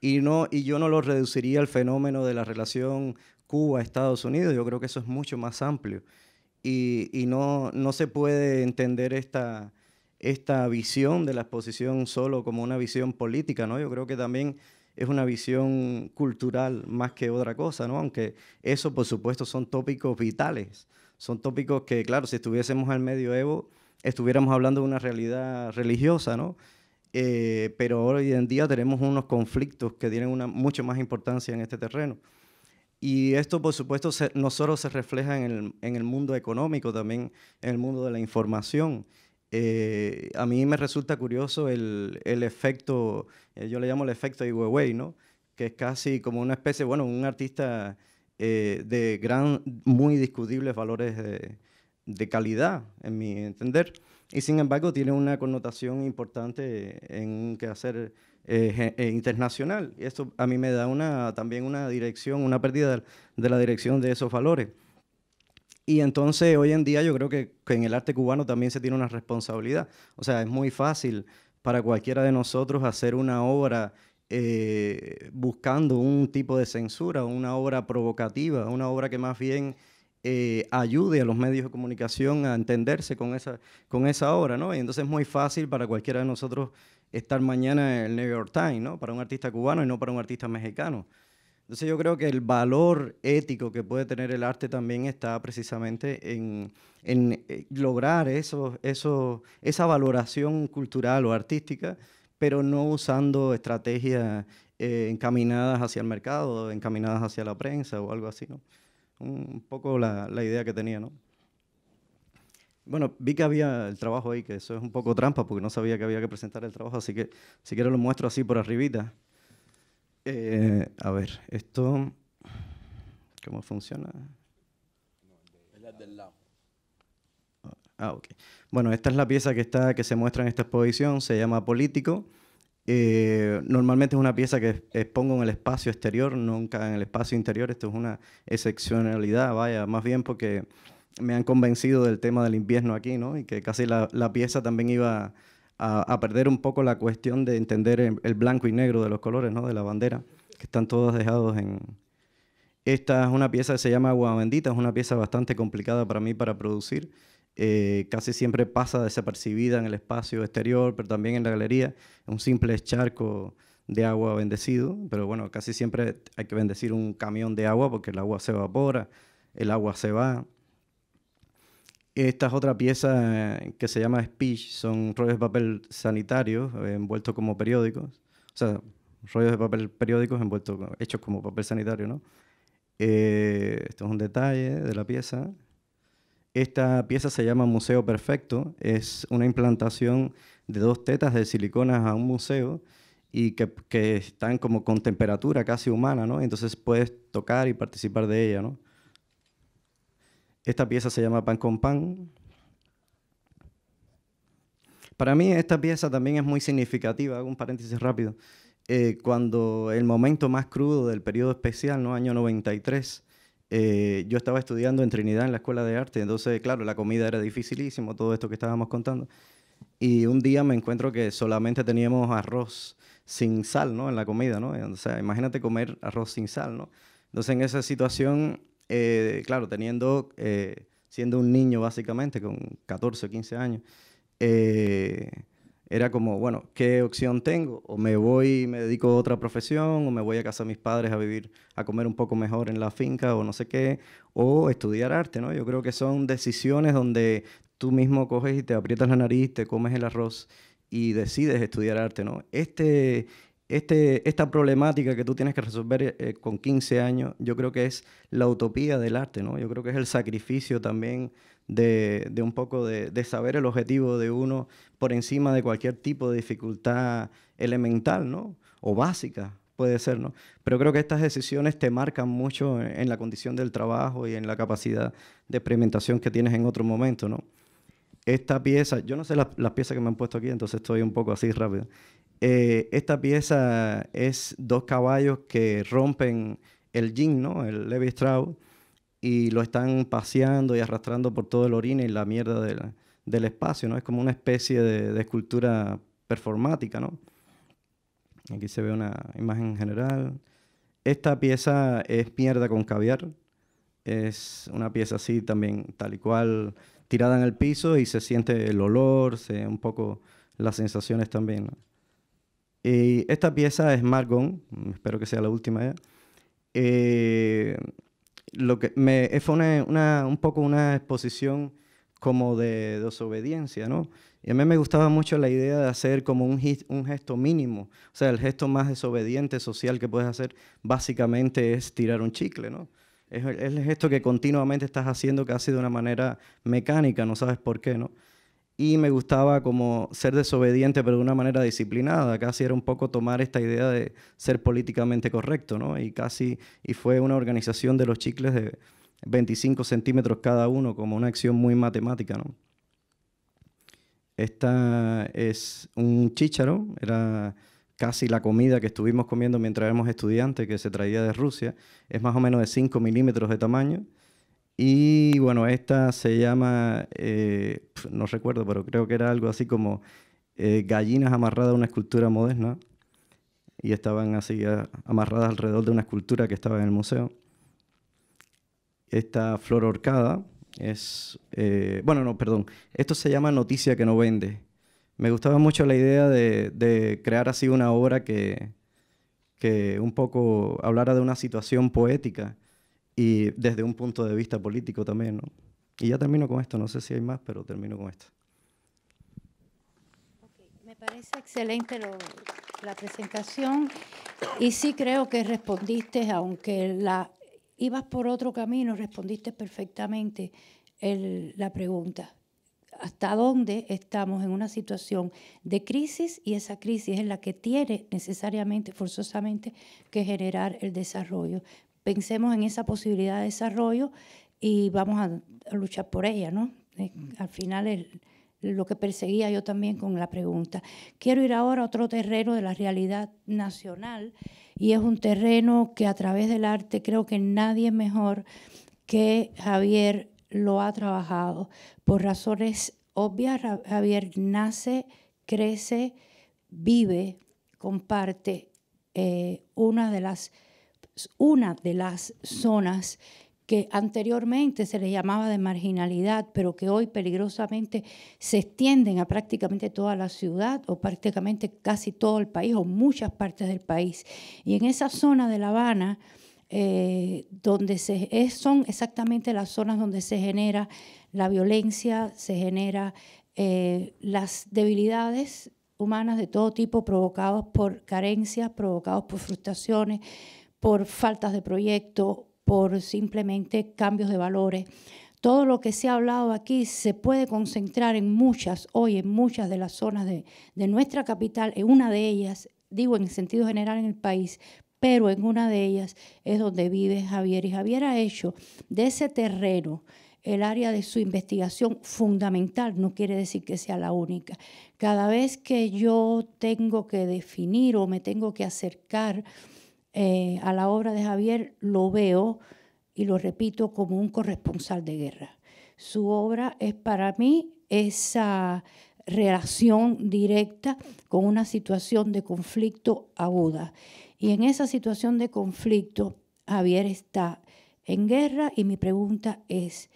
Y, no, y yo no lo reduciría al fenómeno de la relación Cuba-Estados Unidos, yo creo que eso es mucho más amplio. Y, no, se puede entender esta, visión de la exposición solo como una visión política, ¿no? Yo creo que también es una visión cultural más que otra cosa, ¿no? Aunque eso, por supuesto, son tópicos vitales. Son tópicos que, claro, si estuviésemos al medioevo, estuviéramos hablando de una realidad religiosa, ¿no? Eh, pero hoy en día tenemos unos conflictos que tienen una mucho más importancia en este terreno. Y esto, por supuesto, nosotros no solo se refleja en el, mundo económico, también en el mundo de la información. Eh, a mí me resulta curioso el, efecto, eh, yo le llamo el efecto Huawei, ¿no? que es casi como una especie, bueno, un artista de gran, muy discutibles valores de calidad, en mi entender, y sin embargo tiene una connotación importante en un quehacer eh, eh, internacional. Y esto a mí me da una, también una dirección, una pérdida de la dirección de esos valores. Y entonces hoy en día yo creo que, en el arte cubano también se tiene una responsabilidad. O sea, es muy fácil para cualquiera de nosotros hacer una obra eh, buscando un tipo de censura, una obra provocativa, una obra que más bien eh, ayude a los medios de comunicación a entenderse con esa, con esa obra, ¿no? Y entonces es muy fácil para cualquiera de nosotros estar mañana en el New York Times, ¿no? Para un artista cubano y no para un artista mexicano. Entonces yo creo que el valor ético que puede tener el arte también está precisamente en, eh, lograr eso, eso, esa valoración cultural o artística, pero no usando estrategias eh, encaminadas hacia el mercado, encaminadas hacia la prensa o algo así, ¿no? un poco la, idea que tenía, ¿no? Bueno, vi que había el trabajo ahí, que eso es un poco trampa porque no sabía que había que presentar el trabajo, así que si quiero lo muestro así por arribita. Eh, a ver, esto, ¿cómo funciona? Ah, ok. Bueno, esta es la pieza que, está, que se muestra en esta exposición, se llama Político. Eh, normalmente es una pieza que expongo en el espacio exterior, nunca en el espacio interior. Esto es una excepcionalidad, vaya, más bien porque me han convencido del tema del invierno aquí, ¿no? Y que casi la, pieza también iba a, perder un poco la cuestión de entender el, blanco y negro de los colores, ¿no? De la bandera, que están todos dejados en... Esta es una pieza que se llama Agua Bendita, es una pieza bastante complicada para mí para producir eh, casi siempre pasa desapercibida en el espacio exterior, pero también en la galería. Es un simple charco de agua bendecido, pero bueno, casi siempre hay que bendecir un camión de agua porque el agua se evapora, el agua se va. Esta es otra pieza que se llama Speech, son rollos de papel sanitarios eh, envueltos como periódicos, o sea, rollos de papel periódicos envueltos, hechos como papel sanitario, ¿no? Eh, esto es un detalle de la pieza, esta pieza se llama Museo Perfecto, es una implantación de dos tetas de silicona a un museo y que, están como con temperatura casi humana, ¿no? Entonces puedes tocar y participar de ella, ¿no? Esta pieza se llama Pan con Pan. Para mí esta pieza también es muy significativa, hago un paréntesis rápido. Eh, cuando el momento más crudo del periodo especial, ¿no? año 93, eh, yo estaba estudiando en Trinidad en la escuela de arte, entonces, claro, la comida era dificilísimo, todo esto que estábamos contando. Y un día me encuentro que solamente teníamos arroz sin sal, ¿no? En la comida, ¿no? O sea, imagínate comer arroz sin sal, ¿no? Entonces, en esa situación, eh, claro, teniendo, eh, siendo un niño básicamente, con 14 o 15 años, era como, bueno, ¿qué opción tengo? O me voy y me dedico a otra profesión, o me voy a casa de mis padres a vivir, a comer un poco mejor en la finca, o no sé qué, o estudiar arte, ¿no? Yo creo que son decisiones donde tú mismo coges y te aprietas la nariz, te comes el arroz y decides estudiar arte, ¿no? Este, este, esta problemática que tú tienes que resolver eh, eh, con 15 años, yo creo que es la utopía del arte, ¿no? Yo creo que es el sacrificio también de, un poco de, saber el objetivo de uno por encima de cualquier tipo de dificultad elemental, ¿no? O básica, puede ser, ¿no? Pero creo que estas decisiones te marcan mucho en, la condición del trabajo y en la capacidad de experimentación que tienes en otro momento, ¿no? Esta pieza, yo no sé las, piezas que me han puesto aquí, entonces estoy un poco así rápido. Eh, esta pieza es dos caballos que rompen el jean, ¿no? El Levi Strauss y lo están paseando y arrastrando por todo el orina y la mierda del, del espacio, ¿no? Es como una especie de, escultura performática, ¿no? Aquí se ve una imagen general. Esta pieza es mierda con caviar. Es una pieza así también, tal y cual, tirada en el piso y se siente el olor, se, un poco las sensaciones también. Y esta pieza es Margon, espero que sea la última ya. Eh, lo que me, eh, fue un poco una exposición como de desobediencia, ¿no? Y a mí me gustaba mucho la idea de hacer como un, un, gesto mínimo, o sea, el gesto más desobediente social que puedes hacer básicamente es tirar un chicle, ¿no? Es, es el gesto que continuamente estás haciendo casi de una manera mecánica, no sabes por qué, ¿no? y me gustaba como ser desobediente, pero de una manera disciplinada. Casi era un poco tomar esta idea de ser políticamente correcto, ¿no? Y casi, y fue una organización de los chicles de 25 centímetros cada uno, como una acción muy matemática, ¿no? Esta es un chícharo, era casi la comida que estuvimos comiendo mientras éramos estudiantes, que se traía de Rusia. Es más o menos de 5 milímetros de tamaño. Y bueno, esta se llama, eh, no recuerdo, pero creo que era algo así como eh, gallinas amarradas a una escultura moderna. Y estaban así amarradas alrededor de una escultura que estaba en el museo. Esta flor horcada es, eh, bueno, no, perdón, esto se llama Noticia que no vende. Me gustaba mucho la idea de, crear así una obra que, que un poco hablara de una situación poética y desde un punto de vista político también. ¿no? Y ya termino con esto, no sé si hay más, pero termino con esto. Okay. Me parece excelente la presentación y sí creo que respondiste, aunque la ibas por otro camino, respondiste perfectamente la pregunta. ¿Hasta dónde estamos en una situación de crisis y esa crisis es la que tiene necesariamente, forzosamente, que generar el desarrollo? pensemos en esa posibilidad de desarrollo y vamos a, luchar por ella, ¿no? Eh, al final es lo que perseguía yo también con la pregunta. Quiero ir ahora a otro terreno de la realidad nacional y es un terreno que a través del arte creo que nadie mejor que Javier lo ha trabajado. Por razones obvias, Javier nace, crece, vive, comparte eh, una de las una de las zonas que anteriormente se les llamaba de marginalidad, pero que hoy peligrosamente se extienden a prácticamente toda la ciudad o prácticamente casi todo el país o muchas partes del país. Y en esa zona de La Habana, eh, donde se, son exactamente las zonas donde se genera la violencia, se genera eh, las debilidades humanas de todo tipo provocados por carencias, provocados por frustraciones, por faltas de proyecto, por simplemente cambios de valores. Todo lo que se ha hablado aquí se puede concentrar en muchas, hoy en muchas de las zonas de, nuestra capital, en una de ellas, digo en el sentido general en el país, pero en una de ellas es donde vive Javier. Y Javier ha hecho de ese terreno el área de su investigación fundamental, no quiere decir que sea la única. Cada vez que yo tengo que definir o me tengo que acercar eh, a la obra de Javier lo veo y lo repito como un corresponsal de guerra. Su obra es para mí esa relación directa con una situación de conflicto aguda. Y en esa situación de conflicto, Javier está en guerra y mi pregunta es,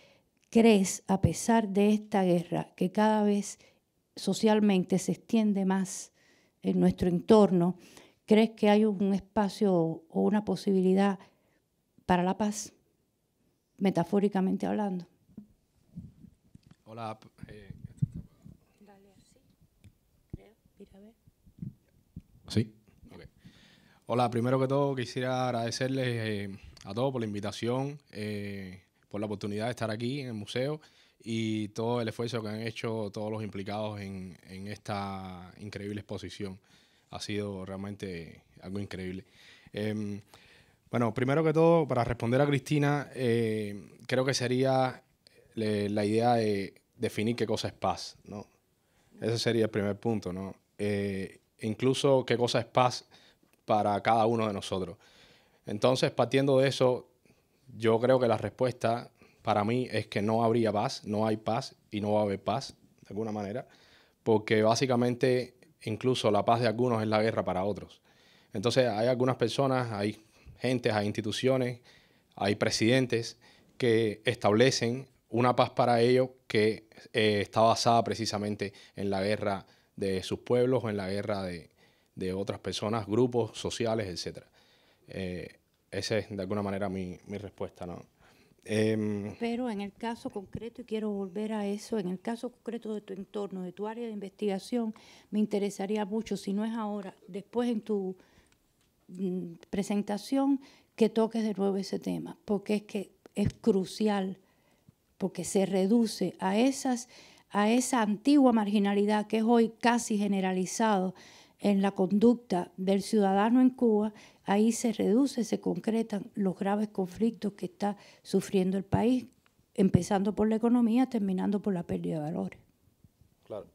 ¿crees a pesar de esta guerra que cada vez socialmente se extiende más en nuestro entorno, ¿Crees que hay un espacio o una posibilidad para la paz, metafóricamente hablando? Hola. Eh, sí. Hola, primero que todo quisiera agradecerles eh, a todos por la invitación, eh, por la oportunidad de estar aquí en el museo y todo el esfuerzo que han hecho todos los implicados en esta increíble exposición ha sido realmente algo increíble. Em, bueno, primero que todo, para responder a Cristina, eh, creo que sería eh, la idea de definir qué cosa es paz, ¿no? Ese sería el primer punto, ¿no? Eh, incluso qué cosa es paz para cada uno de nosotros. Entonces, partiendo de eso, yo creo que la respuesta para mí es que no habría paz, no hay paz y no va a haber paz, de alguna manera, porque básicamente incluso la paz de algunos es la guerra para otros. Entonces hay algunas personas, hay gentes, hay instituciones, hay presidentes que establecen una paz para ellos que eh, está basada precisamente en la guerra de sus pueblos o en la guerra de, otras personas, grupos sociales, etc. Eh, esa es de alguna manera mi, mi respuesta. ¿no? Em, Pero en el caso concreto, y quiero volver a eso, en el caso concreto de tu entorno, de tu área de investigación, me interesaría mucho, si no es ahora, después en tu mm, presentación, que toques de nuevo ese tema, porque es que es crucial, porque se reduce a, esas, a esa antigua marginalidad que es hoy casi generalizado en la conducta del ciudadano en Cuba Ahí se reduce, se concretan los graves conflictos que está sufriendo el país, empezando por la economía, terminando por la pérdida de valores. Claro.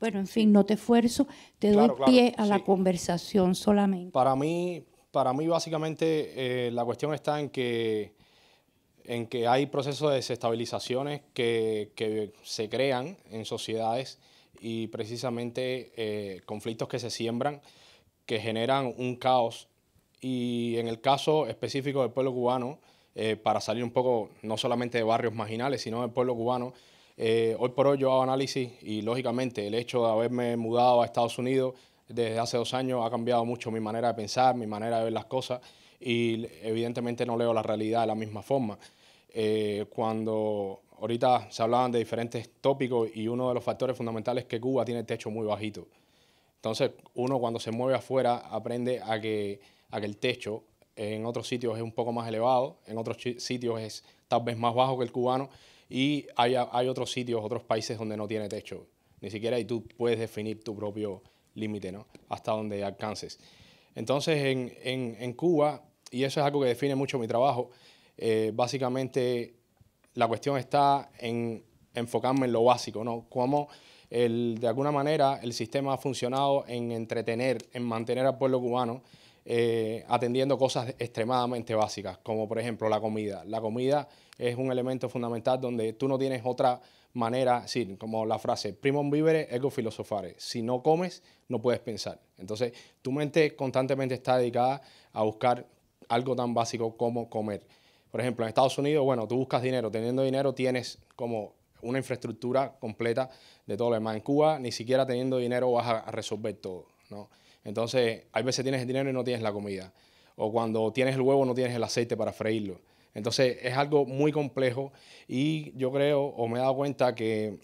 Bueno, en fin, no te esfuerzo, te doy pie a la conversación solamente. Para mí, para mí básicamente eh, la cuestión está en que, en que hay procesos de desestabilizaciones que, se crean en sociedades y precisamente eh, conflictos que se siembran que generan un caos y en el caso específico del pueblo cubano, eh, para salir un poco no solamente de barrios marginales, sino del pueblo cubano, eh, hoy por hoy yo hago análisis y lógicamente el hecho de haberme mudado a Estados Unidos desde hace dos años ha cambiado mucho mi manera de pensar, mi manera de ver las cosas y evidentemente no leo la realidad de la misma forma. Eh, cuando ahorita se hablaban de diferentes tópicos y uno de los factores fundamentales es que Cuba tiene el techo muy bajito. Entonces uno cuando se mueve afuera aprende a que a que el techo en otros sitios es un poco más elevado, en otros sitios es tal vez más bajo que el cubano y hay, otros sitios, otros países donde no tiene techo, ni siquiera y tú puedes definir tu propio límite, ¿no? Hasta donde alcances. Entonces, en, Cuba, y eso es algo que define mucho mi trabajo, eh, básicamente la cuestión está en enfocarme en lo básico, ¿no? Cómo de alguna manera el sistema ha funcionado en entretener, en mantener al pueblo cubano eh, atendiendo cosas extremadamente básicas, como por ejemplo la comida. La comida es un elemento fundamental donde tú no tienes otra manera, sí, como la frase, primum vivere, ego filosofare, si no comes, no puedes pensar. Entonces, tu mente constantemente está dedicada a buscar algo tan básico como comer. Por ejemplo, en Estados Unidos, bueno, tú buscas dinero, teniendo dinero tienes como una infraestructura completa de todo lo demás. En Cuba, ni siquiera teniendo dinero vas a resolver todo, ¿no? Entonces, hay veces tienes el dinero y no tienes la comida. O cuando tienes el huevo no tienes el aceite para freírlo. Entonces, es algo muy complejo y yo creo o me he dado cuenta que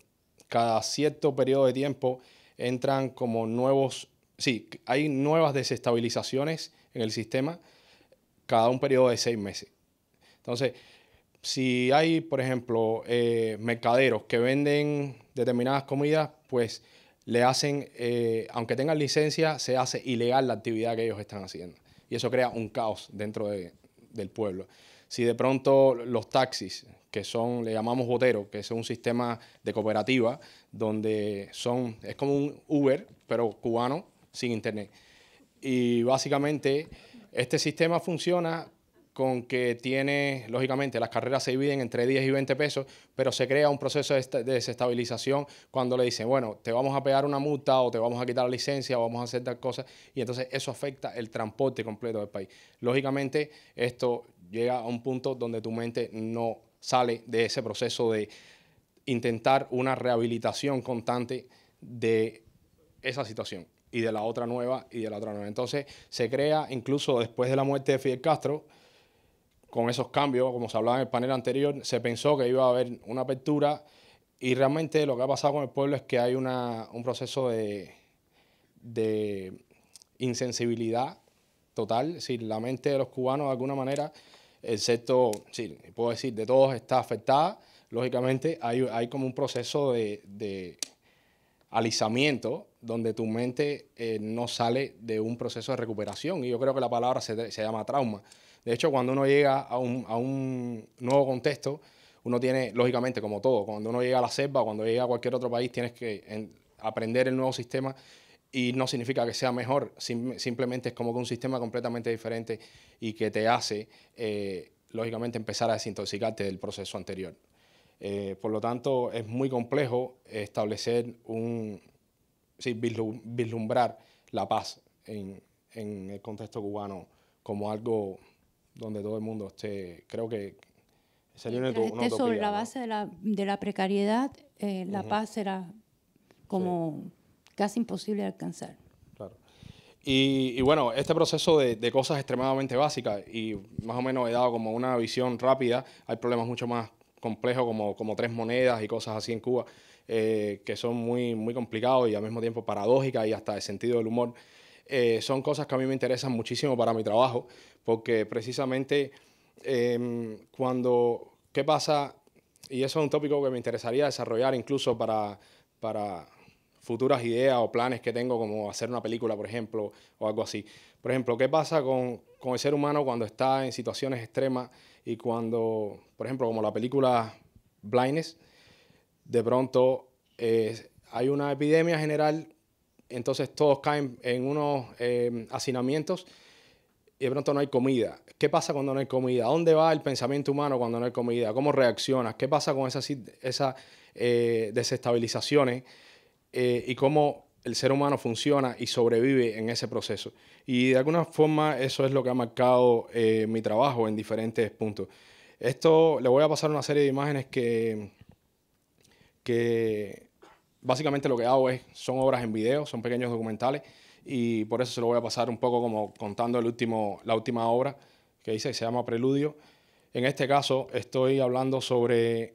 cada cierto periodo de tiempo entran como nuevos, sí, hay nuevas desestabilizaciones en el sistema cada un periodo de seis meses. Entonces, si hay, por ejemplo, eh, mercaderos que venden determinadas comidas, pues le hacen, eh, aunque tengan licencia, se hace ilegal la actividad que ellos están haciendo. Y eso crea un caos dentro de, del pueblo. Si de pronto los taxis, que son, le llamamos botero, que es un sistema de cooperativa, donde son, es como un Uber, pero cubano, sin internet. Y básicamente este sistema funciona con que tiene, lógicamente, las carreras se dividen entre 10 y 20 pesos, pero se crea un proceso de desestabilización cuando le dicen, bueno, te vamos a pegar una multa o te vamos a quitar la licencia o vamos a hacer tal cosa, y entonces eso afecta el transporte completo del país. Lógicamente, esto llega a un punto donde tu mente no sale de ese proceso de intentar una rehabilitación constante de esa situación y de la otra nueva y de la otra nueva. Entonces se crea incluso después de la muerte de Fidel Castro, con esos cambios, como se hablaba en el panel anterior, se pensó que iba a haber una apertura y realmente lo que ha pasado con el pueblo es que hay una, un proceso de, insensibilidad total. Es la mente de los cubanos, de alguna manera, excepto, sí, puedo decir, de todos está afectada. Lógicamente, hay, como un proceso de, de alisamiento donde tu mente eh, no sale de un proceso de recuperación. Y yo creo que la palabra se, se llama trauma. De hecho, cuando uno llega a un, nuevo contexto, uno tiene, lógicamente, como todo, cuando uno llega a la selva o cuando llega a cualquier otro país, tienes que aprender el nuevo sistema y no significa que sea mejor, simplemente es como que un sistema completamente diferente y que te hace, eh, lógicamente, empezar a desintoxicarte del proceso anterior. Eh, por lo tanto, es muy complejo establecer un, vislumbrar la paz en el contexto cubano como algo donde todo el mundo esté, creo que sería sobre la base de, la, precariedad, eh, la paz será como casi imposible de alcanzar. Claro. Y, bueno, este proceso de, cosas extremadamente básicas, y más o menos he dado como una visión rápida, hay problemas mucho más complejos como, como tres monedas y cosas así en Cuba, eh, que son muy, muy complicados y al mismo tiempo paradójicas y hasta el sentido del humor eh, son cosas que a mí me interesan muchísimo para mi trabajo, porque precisamente em, cuando, ¿qué pasa? Y eso es un tópico que me interesaría desarrollar incluso para, para futuras ideas o planes que tengo, como hacer una película, por ejemplo, o algo así. Por ejemplo, ¿qué pasa con, el ser humano cuando está en situaciones extremas y cuando, por ejemplo, como la película Blindness, de pronto eh, hay una epidemia general entonces todos caen en unos em, hacinamientos y de pronto no hay comida. ¿Qué pasa cuando no hay comida? dónde va el pensamiento humano cuando no hay comida? ¿Cómo reaccionas? ¿Qué pasa con esas, eh, desestabilizaciones eh, y cómo el ser humano funciona y sobrevive en ese proceso? Y de alguna forma eso es lo que ha marcado eh, mi trabajo en diferentes puntos. Esto le voy a pasar una serie de imágenes que, que básicamente lo que hago es, son obras en video, son pequeños documentales y por eso se lo voy a pasar un poco como contando el último, la última obra que hice, que se llama Preludio. En este caso estoy hablando sobre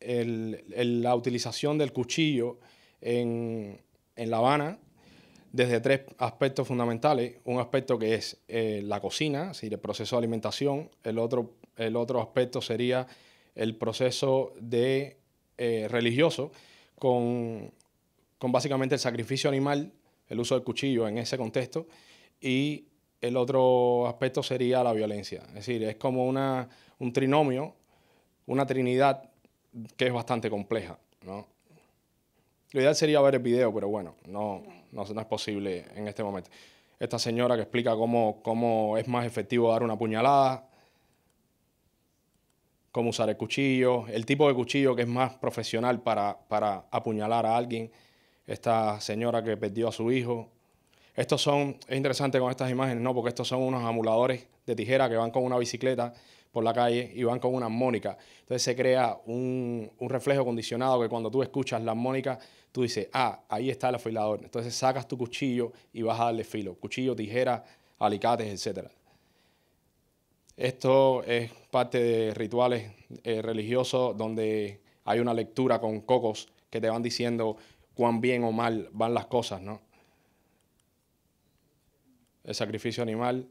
la utilización del cuchillo en, La Habana desde tres aspectos fundamentales. Un aspecto que es eh, la cocina, es el proceso de alimentación. El otro, aspecto sería el proceso de, eh, religioso con, con básicamente el sacrificio animal, el uso del cuchillo en ese contexto, y el otro aspecto sería la violencia. Es decir, es como una, un trinomio, una trinidad que es bastante compleja. ¿no? Lo ideal sería ver el video, pero bueno, no, no, no es posible en este momento. Esta señora que explica cómo, cómo es más efectivo dar una puñalada cómo usar el cuchillo, el tipo de cuchillo que es más profesional para, para apuñalar a alguien, esta señora que perdió a su hijo. Estos son, es interesante con estas imágenes, ¿no? Porque estos son unos amuladores de tijera que van con una bicicleta por la calle y van con una armónica. Entonces se crea un, un reflejo condicionado que cuando tú escuchas la armónica, tú dices, ah, ahí está el afilador. Entonces sacas tu cuchillo y vas a darle filo. Cuchillo, tijera, alicates, etcétera. Esto es parte de rituales eh, religiosos donde hay una lectura con cocos que te van diciendo cuán bien o mal van las cosas, ¿no? El sacrificio animal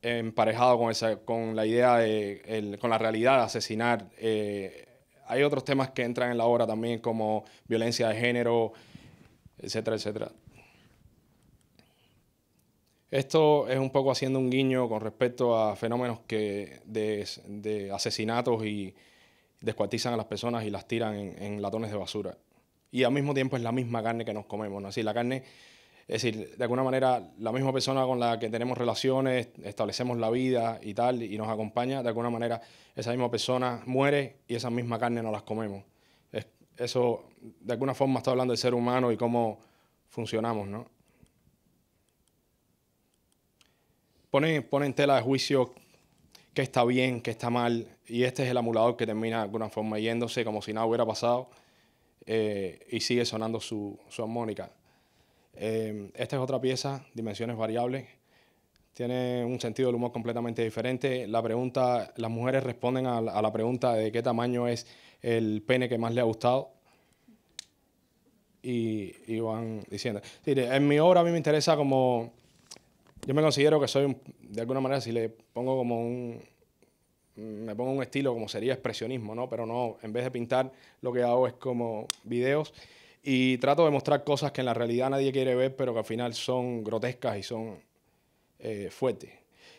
emparejado con, esa, con la idea de, con la realidad de asesinar. Eh, hay otros temas que entran en la obra también como violencia de género, etcétera, etcétera. Esto es un poco haciendo un guiño con respecto a fenómenos que de, asesinatos y descuartizan a las personas y las tiran en, latones de basura. Y al mismo tiempo es la misma carne que nos comemos, ¿no? Es la carne, es decir, de alguna manera la misma persona con la que tenemos relaciones, establecemos la vida y tal, y nos acompaña, de alguna manera esa misma persona muere y esa misma carne no las comemos. eso, de alguna forma, está hablando del ser humano y cómo funcionamos, ¿no? pone, en tela de juicio que está bien, que está mal, y este es el amulador que termina de alguna forma yéndose como si nada hubiera pasado eh, y sigue sonando su, armónica. Eh, esta es otra pieza, dimensiones variables, tiene un sentido del humor completamente diferente. La pregunta, las mujeres responden a, la pregunta de qué tamaño es el pene que más le ha gustado. Y, y, van diciendo. En mi obra a mí me interesa como yo me considero que soy, de alguna manera, si le pongo como un, me pongo un estilo como sería expresionismo, ¿no? Pero no, en vez de pintar, lo que hago es como videos y trato de mostrar cosas que en la realidad nadie quiere ver, pero que al final son grotescas y son eh, fuertes.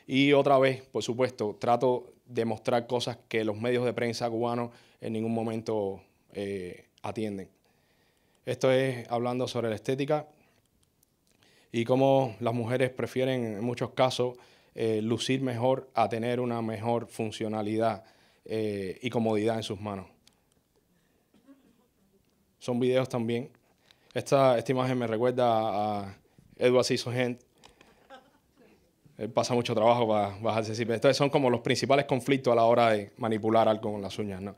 Y otra vez, por supuesto, trato de mostrar cosas que los medios de prensa cubanos en ningún momento eh, atienden. Esto es hablando sobre la estética y cómo las mujeres prefieren en muchos casos eh, lucir mejor a tener una mejor funcionalidad eh, y comodidad en sus manos. Son videos también. Esta, imagen me recuerda a Edward Cisogent. Él pasa mucho trabajo para bajarse. Entonces son como los principales conflictos a la hora de manipular algo con las uñas. ¿no?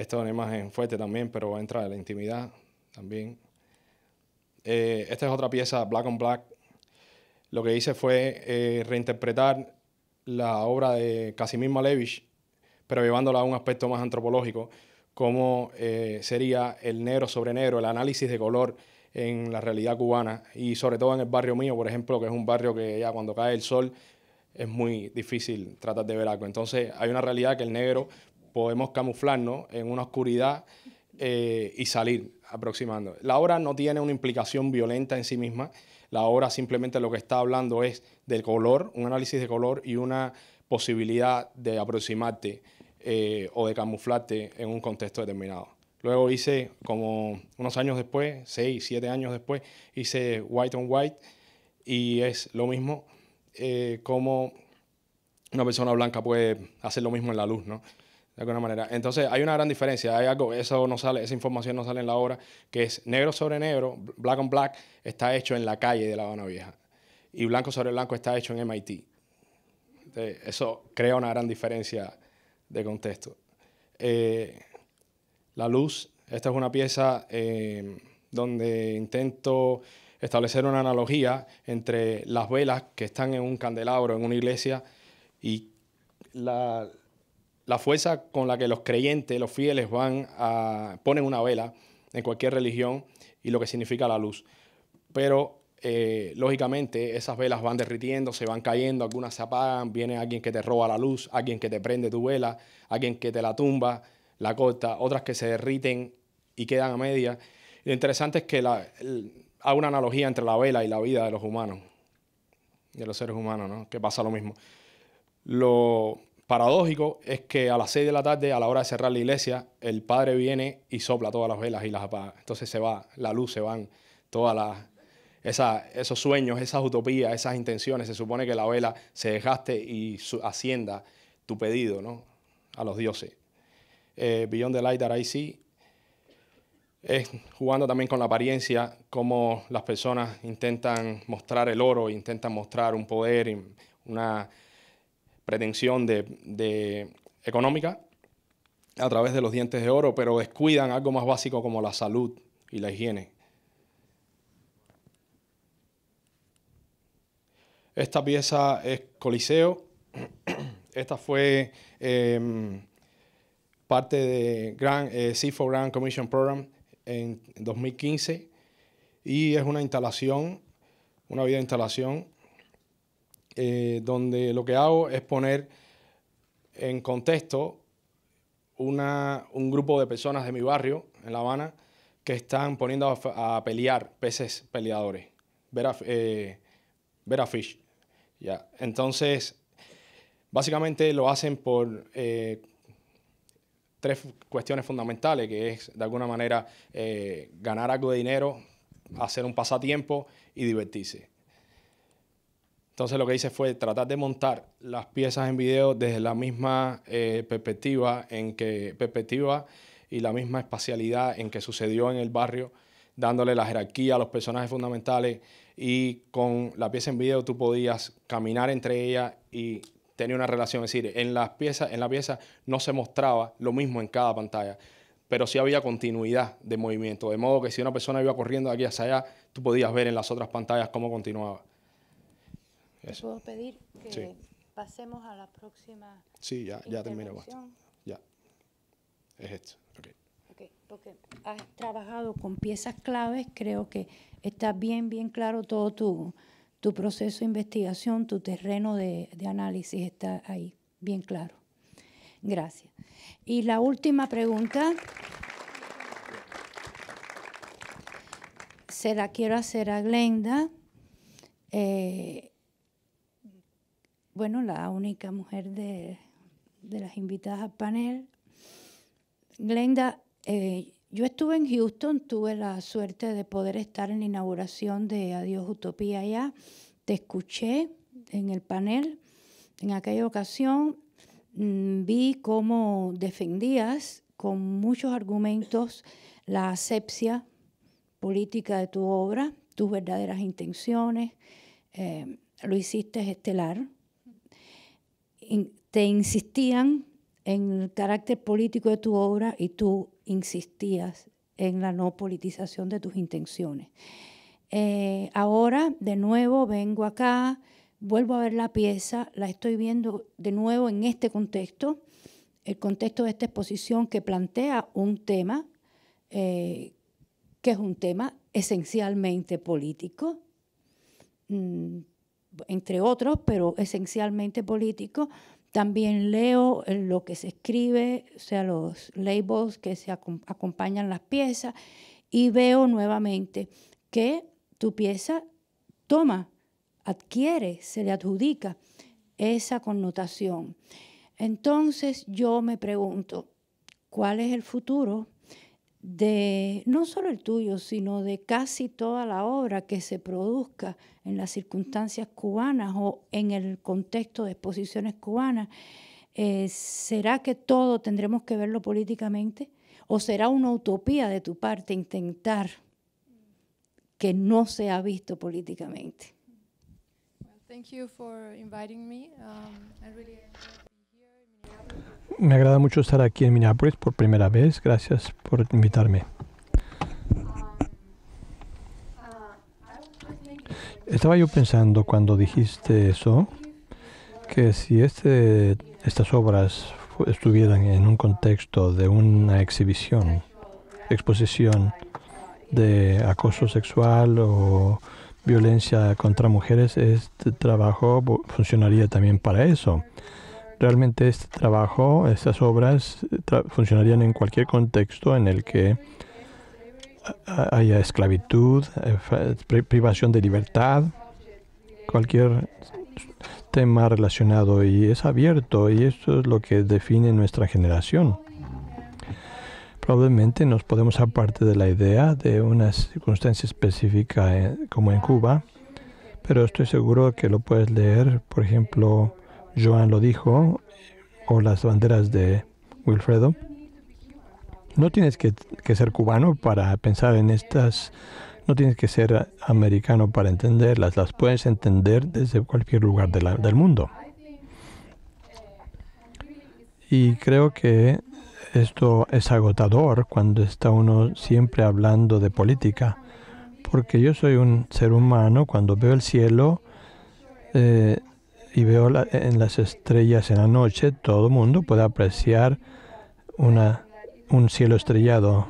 Esta es una imagen fuerte también, pero entra en la intimidad también. Eh, esta es otra pieza, Black on Black. Lo que hice fue eh, reinterpretar la obra de Casimir Malevich, pero llevándola a un aspecto más antropológico, como eh, sería el negro sobre negro, el análisis de color en la realidad cubana y sobre todo en el barrio mío, por ejemplo, que es un barrio que ya cuando cae el sol es muy difícil tratar de ver algo. Entonces hay una realidad que el negro podemos camuflarnos en una oscuridad eh, y salir aproximando. La obra no tiene una implicación violenta en sí misma, la obra simplemente lo que está hablando es del color, un análisis de color y una posibilidad de aproximarte eh, o de camuflarte en un contexto determinado. Luego hice, como unos años después, seis, siete años después, hice White on White y es lo mismo eh, como una persona blanca puede hacer lo mismo en la luz, ¿no? de alguna manera. Entonces hay una gran diferencia, hay eso no sale, esa información no sale en la obra, que es negro sobre negro, black on black, está hecho en la calle de La Habana Vieja y blanco sobre blanco está hecho en MIT. eso crea una gran diferencia de contexto. Eh, la luz, esta es una pieza eh, donde intento establecer una analogía entre las velas que están en un candelabro, en una iglesia, y la, la fuerza con la que los creyentes, los fieles van a ponen una vela en cualquier religión y lo que significa la luz. Pero eh, lógicamente esas velas van derritiendo, se van cayendo, algunas se apagan, viene alguien que te roba la luz, alguien que te prende tu vela, alguien que te la tumba, la corta, otras que se derriten y quedan a media. Lo interesante es que la, hay una analogía entre la vela y la vida de los humanos, de los seres humanos, ¿no? Que pasa lo mismo. Lo, paradójico es que a las 6 de la tarde, a la hora de cerrar la iglesia, el padre viene y sopla todas las velas y las apaga. Entonces se va, la luz se van, todas las, esos sueños, esas utopías, esas intenciones. Se supone que la vela se dejaste y su, ascienda tu pedido ¿no? a los dioses. Eh, Beyond the Light That I See es jugando también con la apariencia, cómo las personas intentan mostrar el oro, intentan mostrar un poder, una pretensión de, económica a través de los dientes de oro, pero descuidan algo más básico como la salud y la higiene. Esta pieza es Coliseo. Esta fue em, parte de grand eh, CIFO Grand Commission Program en 2015 y es una instalación, una vida de instalación eh, donde lo que hago es poner en contexto un grupo de personas de mi barrio, en La Habana, que están poniendo a, pelear peces peleadores, ver eh, Vera Fish. Entonces, básicamente lo hacen por eh, tres cuestiones fundamentales, que es de alguna manera eh, ganar algo de dinero, hacer un pasatiempo y divertirse. Entonces lo que hice fue tratar de montar las piezas en video desde la misma eh, perspectiva en que perspectiva y la misma espacialidad en que sucedió en el barrio, dándole la jerarquía a los personajes fundamentales y con la pieza en video tú podías caminar entre ellas y tener una relación. Es decir, en, las piezas, en la pieza no se mostraba lo mismo en cada pantalla, pero sí había continuidad de movimiento, de modo que si una persona iba corriendo de aquí hacia allá, tú podías ver en las otras pantallas cómo continuaba puedo pedir que pasemos a la próxima? Sí, ya, ya terminamos. Ya. Es esto. Okay. ok. Porque has trabajado con piezas claves, creo que está bien, bien claro todo tu, tu proceso de investigación, tu terreno de, análisis está ahí, bien claro. Gracias. Y la última pregunta se la quiero hacer a Glenda. Eh, bueno, la única mujer de, las invitadas al panel. Glenda, eh, yo estuve en Houston, tuve la suerte de poder estar en la inauguración de Adiós Utopía allá. Te escuché en el panel. En aquella ocasión mm, vi cómo defendías con muchos argumentos la asepsia política de tu obra, tus verdaderas intenciones. Eh, lo hiciste estelar te insistían en el carácter político de tu obra y tú insistías en la no politización de tus intenciones. Eh, ahora, de nuevo, vengo acá, vuelvo a ver la pieza, la estoy viendo de nuevo en este contexto, el contexto de esta exposición que plantea un tema, eh, que es un tema esencialmente político, mm, entre otros, pero esencialmente político, También leo eh, lo que se escribe, o sea, los labels que se acompañan las piezas, y veo nuevamente que tu pieza toma, adquiere, se le adjudica esa connotación. Entonces yo me pregunto, ¿cuál es el futuro de no solo el tuyo, sino de casi toda la obra que se produzca en las circunstancias cubanas o en el contexto de exposiciones cubanas, eh, ¿será que todo tendremos que verlo políticamente? ¿O será una utopía de tu parte intentar que no sea visto políticamente? Um, me agrada mucho estar aquí en Minneapolis por primera vez. Gracias por invitarme. Estaba yo pensando cuando dijiste eso, que si este, estas obras estuvieran en un contexto de una exhibición, exposición de acoso sexual o violencia contra mujeres, este trabajo funcionaría también para eso realmente este trabajo, estas obras eh, funcionarían en cualquier contexto en el que haya esclavitud, eh, privación de libertad, cualquier tema relacionado y es abierto y esto es lo que define nuestra generación. Probablemente nos podemos aparte de la idea de una circunstancia específica eh, como en Cuba, pero estoy seguro que lo puedes leer, por ejemplo, Joan lo dijo, o las banderas de Wilfredo. No tienes que, ser cubano para pensar en estas, no tienes que ser americano para entenderlas, las puedes entender desde cualquier lugar del mundo. Y creo que esto es agotador cuando está uno siempre hablando de política, porque yo soy un ser humano, cuando veo el cielo, eh, y veo en las estrellas en la noche, todo el mundo puede apreciar una, un cielo estrellado.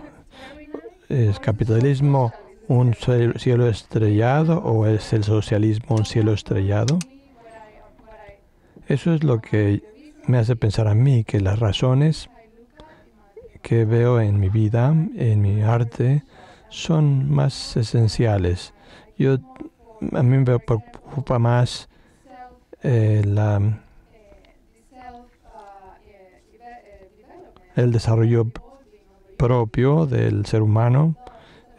¿Es capitalismo un cielo estrellado o es el socialismo un cielo estrellado? Eso es lo que me hace pensar a mí que las razones que veo en mi vida, en mi arte, son más esenciales. Yo, a mí me preocupa más eh, eh, el desarrollo propio del ser humano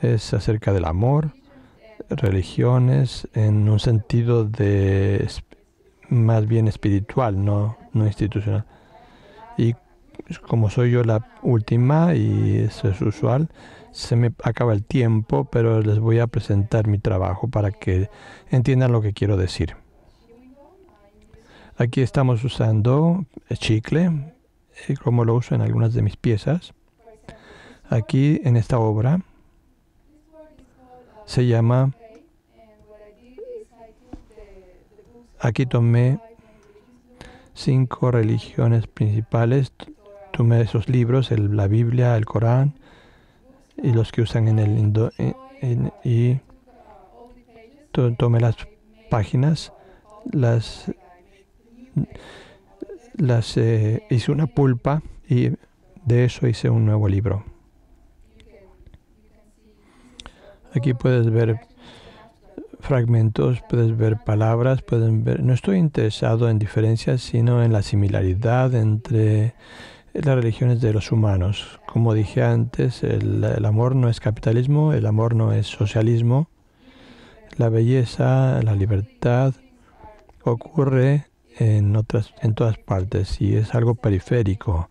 es acerca del amor, religiones en un sentido de más bien espiritual, no institucional. Y como soy yo la última, y eso es usual, se me acaba el tiempo, pero les voy a presentar mi trabajo para que entiendan lo que quiero decir. Aquí estamos usando chicle, eh, como lo uso en algunas de mis piezas. Aquí en esta obra se llama... Aquí tomé cinco religiones principales. Tomé esos libros, la Biblia, el Corán y los que usan en el Indo, y tomé las páginas, las las eh, hice una pulpa y de eso hice un nuevo libro. Aquí puedes ver fragmentos, puedes ver palabras, pueden ver. No estoy interesado en diferencias, sino en la similaridad entre las religiones de los humanos. Como dije antes, el amor no es capitalismo, el amor no es socialismo. La belleza, la libertad ocurre en, otras, en todas partes y es algo periférico.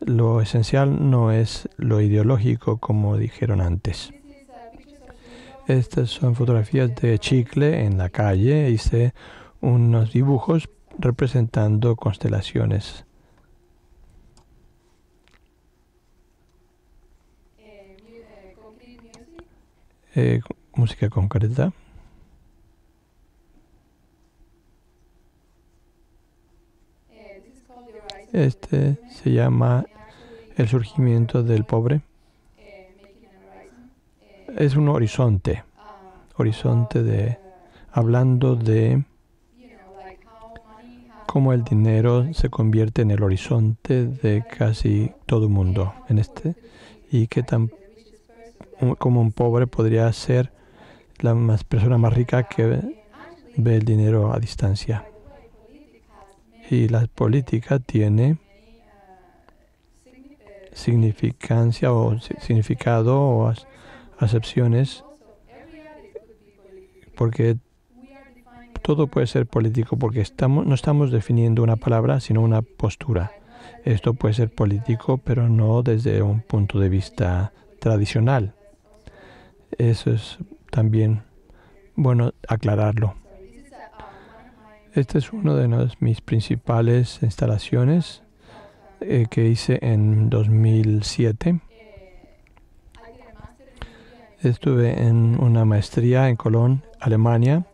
Lo esencial no es lo ideológico, como dijeron antes. Estas son fotografías de chicle en la calle. Hice unos dibujos representando constelaciones. Eh, música concreta. Este se llama el surgimiento del pobre. Es un horizonte, horizonte de, hablando de cómo el dinero se convierte en el horizonte de casi todo el mundo en este y qué tan como un pobre podría ser la persona más rica que ve el dinero a distancia y la política tiene significancia o significado o acepciones porque todo puede ser político porque estamos, no estamos definiendo una palabra sino una postura. Esto puede ser político pero no desde un punto de vista tradicional. Eso es también bueno aclararlo. Esta es una de mis principales instalaciones eh, que hice en 2007. Estuve en una maestría en Colón, Alemania,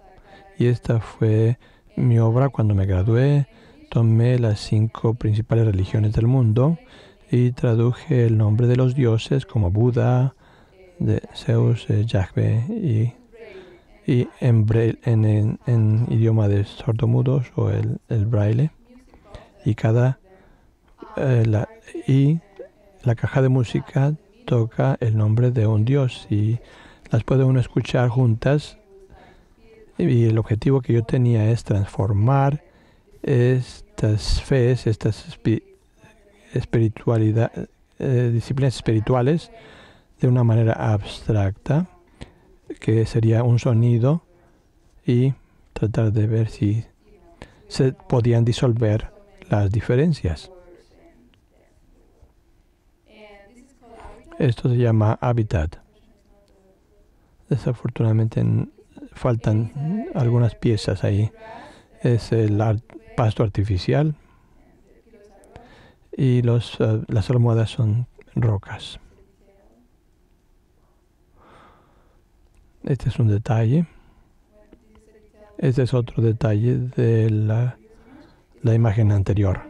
y esta fue mi obra cuando me gradué. Tomé las cinco principales religiones del mundo y traduje el nombre de los dioses como Buda, Zeus, eh, Yahweh y y en, idioma de sordomudos o el, braille. Y cada eh, la, y la caja de música toca el nombre de un dios y las puede uno escuchar juntas. Y el objetivo que yo tenía es transformar estas fees, estas espiritualidad, eh, disciplinas espirituales de una manera abstracta que sería un sonido y tratar de ver si se podían disolver las diferencias. Esto se llama hábitat. Desafortunadamente faltan algunas piezas ahí. Es el pasto artificial y los, eh, las almohadas son rocas. Este es un detalle. Este es otro detalle de la, imagen anterior.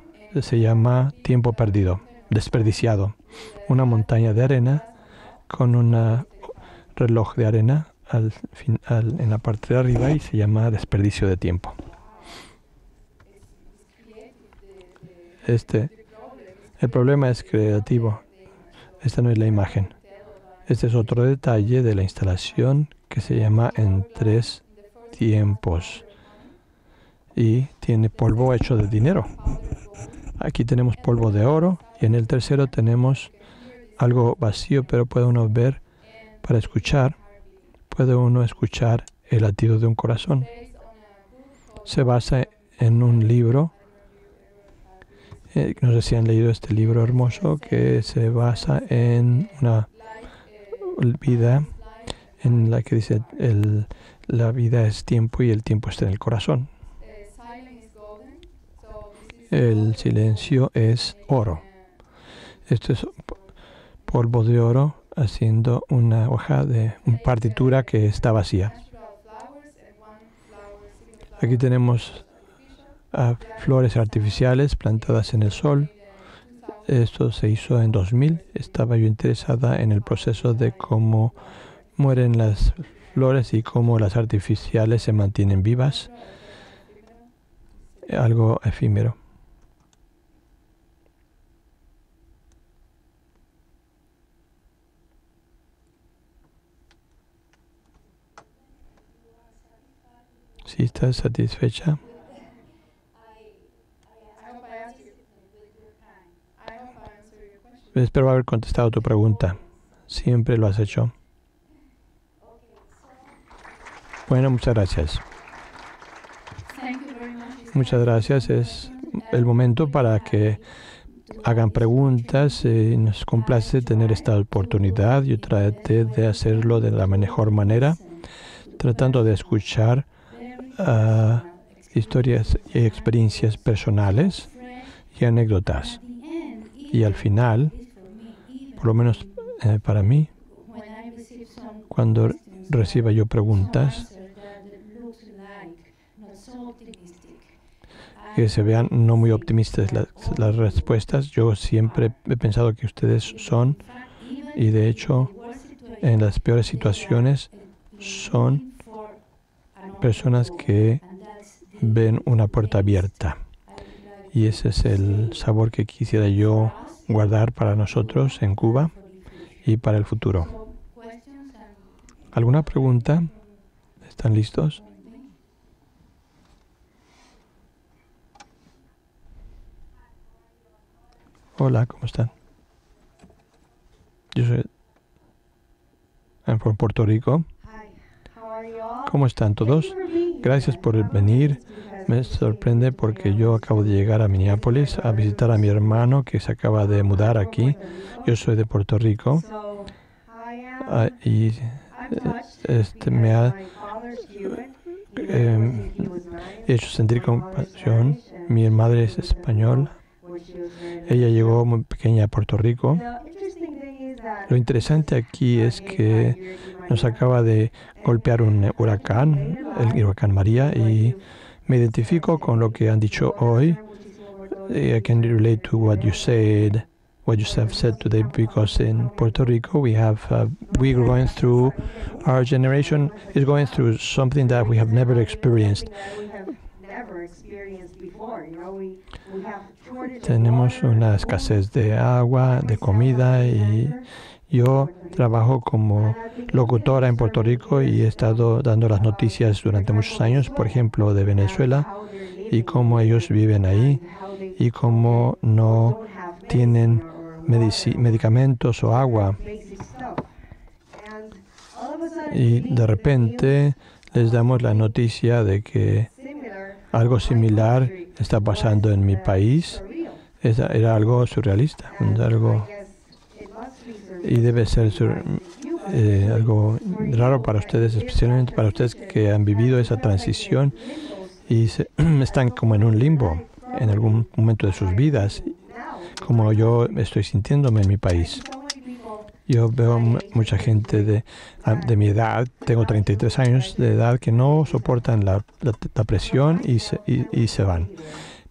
Se llama tiempo perdido, desperdiciado. Una montaña de arena con un reloj de arena en la parte de arriba y se llama desperdicio de tiempo. Este, el problema es creativo. Esta no es la imagen. Este es otro detalle de la instalación que se llama En tres tiempos y tiene polvo hecho de dinero. Aquí tenemos polvo de oro y en el tercero tenemos algo vacío, pero puede uno ver para escuchar, puede uno escuchar el latido de un corazón. Se basa en un libro, eh, no sé si han leído este libro hermoso, que se basa en una vida en la que dice el, la vida es tiempo y el tiempo está en el corazón. El silencio es oro. Esto es polvo de oro haciendo una hoja de una partitura que está vacía. Aquí tenemos flores artificiales plantadas en el sol. Esto se hizo en 2000. Estaba yo interesada en el proceso de cómo mueren las flores y cómo las artificiales se mantienen vivas. Algo efímero. Si estás satisfecha. Espero haber contestado tu pregunta. Siempre lo has hecho. Bueno, muchas gracias. Muchas gracias. Es el momento para que hagan preguntas. Eh, nos complace tener esta oportunidad. Yo traté de hacerlo de la mejor manera, tratando de escuchar ah, historias y experiencias personales y anécdotas. Y al final, por lo menos eh, para mí, cuando reciba yo preguntas, que se vean no muy optimistas las, las respuestas. Yo siempre he pensado que ustedes son, y de hecho, en las peores situaciones son personas que ven una puerta abierta. Y ese es el sabor que quisiera yo guardar para nosotros en Cuba y para el futuro. ¿Alguna pregunta? ¿Están listos? Hola, ¿cómo están? Yo soy por Puerto Rico. ¿Cómo están todos? Gracias por venir. Me sorprende porque yo acabo de llegar a Minneapolis a visitar a mi hermano que se acaba de mudar aquí. Yo soy de Puerto Rico ah, y eh, este, me ha em, hecho sentir compasión. Mi madre es española ella llegó muy pequeña a Puerto Rico. Lo interesante aquí es que nos acaba de golpear un huracán, el huracán María, y me identifico con lo que han dicho hoy. Eh, I can relate to what you said, what you have said today, because in Puerto Rico we have uh, we're going through, our generation is going through something that we have never experienced tenemos una escasez de agua, de comida y yo trabajo como locutora en Puerto Rico y he estado dando las noticias durante muchos años, por ejemplo, de Venezuela y cómo ellos viven ahí y cómo no tienen medicamentos o agua. Y de repente les damos la noticia de que algo similar está pasando en mi país era algo surrealista, algo y debe ser eh, algo raro para ustedes, especialmente para ustedes que han vivido esa transición y están como en un limbo en algún momento de sus vidas, como yo estoy sintiéndome en mi país. Yo veo mucha gente ah, de, mi edad, tengo 33 años de edad, que no soportan la, presión y se, van.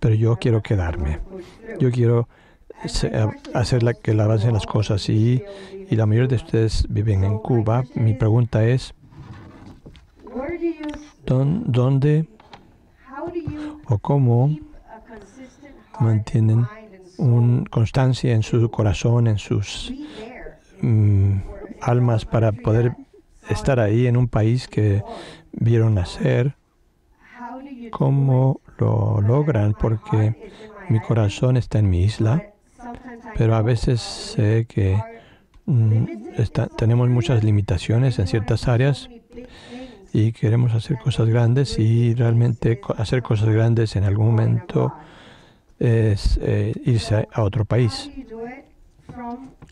Pero yo quiero quedarme. Yo quiero ah, hacer que la avancen las cosas. Y, la mayoría de ustedes viven en Cuba. Mi pregunta es, dónde o cómo mantienen una constancia en su corazón, en sus Mm, almas para poder estar ahí en un país que vieron nacer. ¿Cómo lo logran? Porque mi corazón está en mi isla, pero a veces sé que mm, tenemos muchas limitaciones en ciertas áreas y queremos hacer cosas grandes y realmente hacer cosas grandes en algún momento es eh, irse a otro país.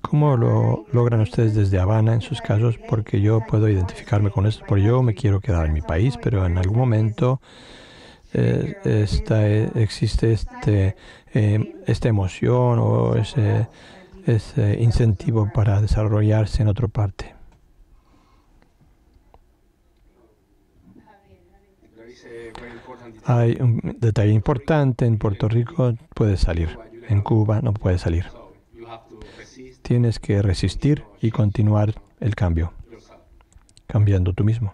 ¿Cómo lo logran ustedes desde Habana en sus casos? Porque yo puedo identificarme con esto, porque yo me quiero quedar en mi país, pero en algún momento eh, eh, existe este, eh, esta emoción o ese, ese incentivo para desarrollarse en otra parte. Hay un detalle importante, en Puerto Rico puede salir, en Cuba no puede salir tienes que resistir y continuar el cambio, cambiando tú mismo.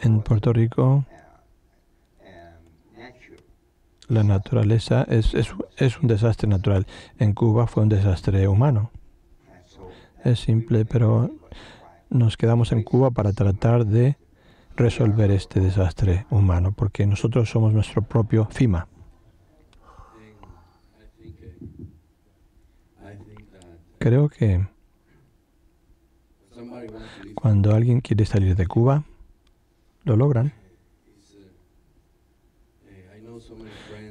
En Puerto Rico, la naturaleza es, un desastre natural. En Cuba fue un desastre humano. Es simple, pero nos quedamos en Cuba para tratar de resolver este desastre humano, porque nosotros somos nuestro propio FIMA. Creo que cuando alguien quiere salir de Cuba, lo logran.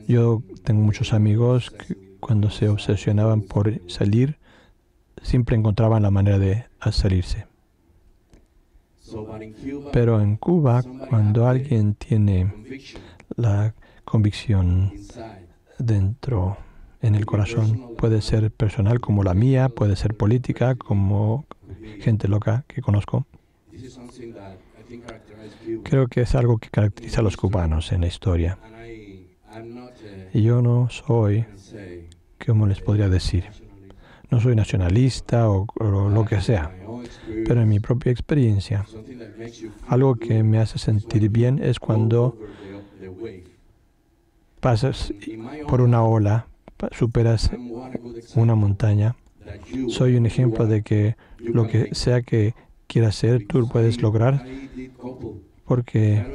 Yo tengo muchos amigos que cuando se obsesionaban por salir, siempre encontraban la manera de salirse. Pero en Cuba, cuando alguien tiene la convicción dentro, en el corazón. Puede ser personal como la mía, puede ser política como gente loca que conozco. Creo que es algo que caracteriza a los cubanos en la historia. Y yo no soy, ¿cómo les podría decir? No soy nacionalista o, o lo que sea, pero en mi propia experiencia, algo que me hace sentir bien es cuando pasas por una ola superas una montaña. Soy un ejemplo de que lo que sea que quieras ser, tú puedes lograr, porque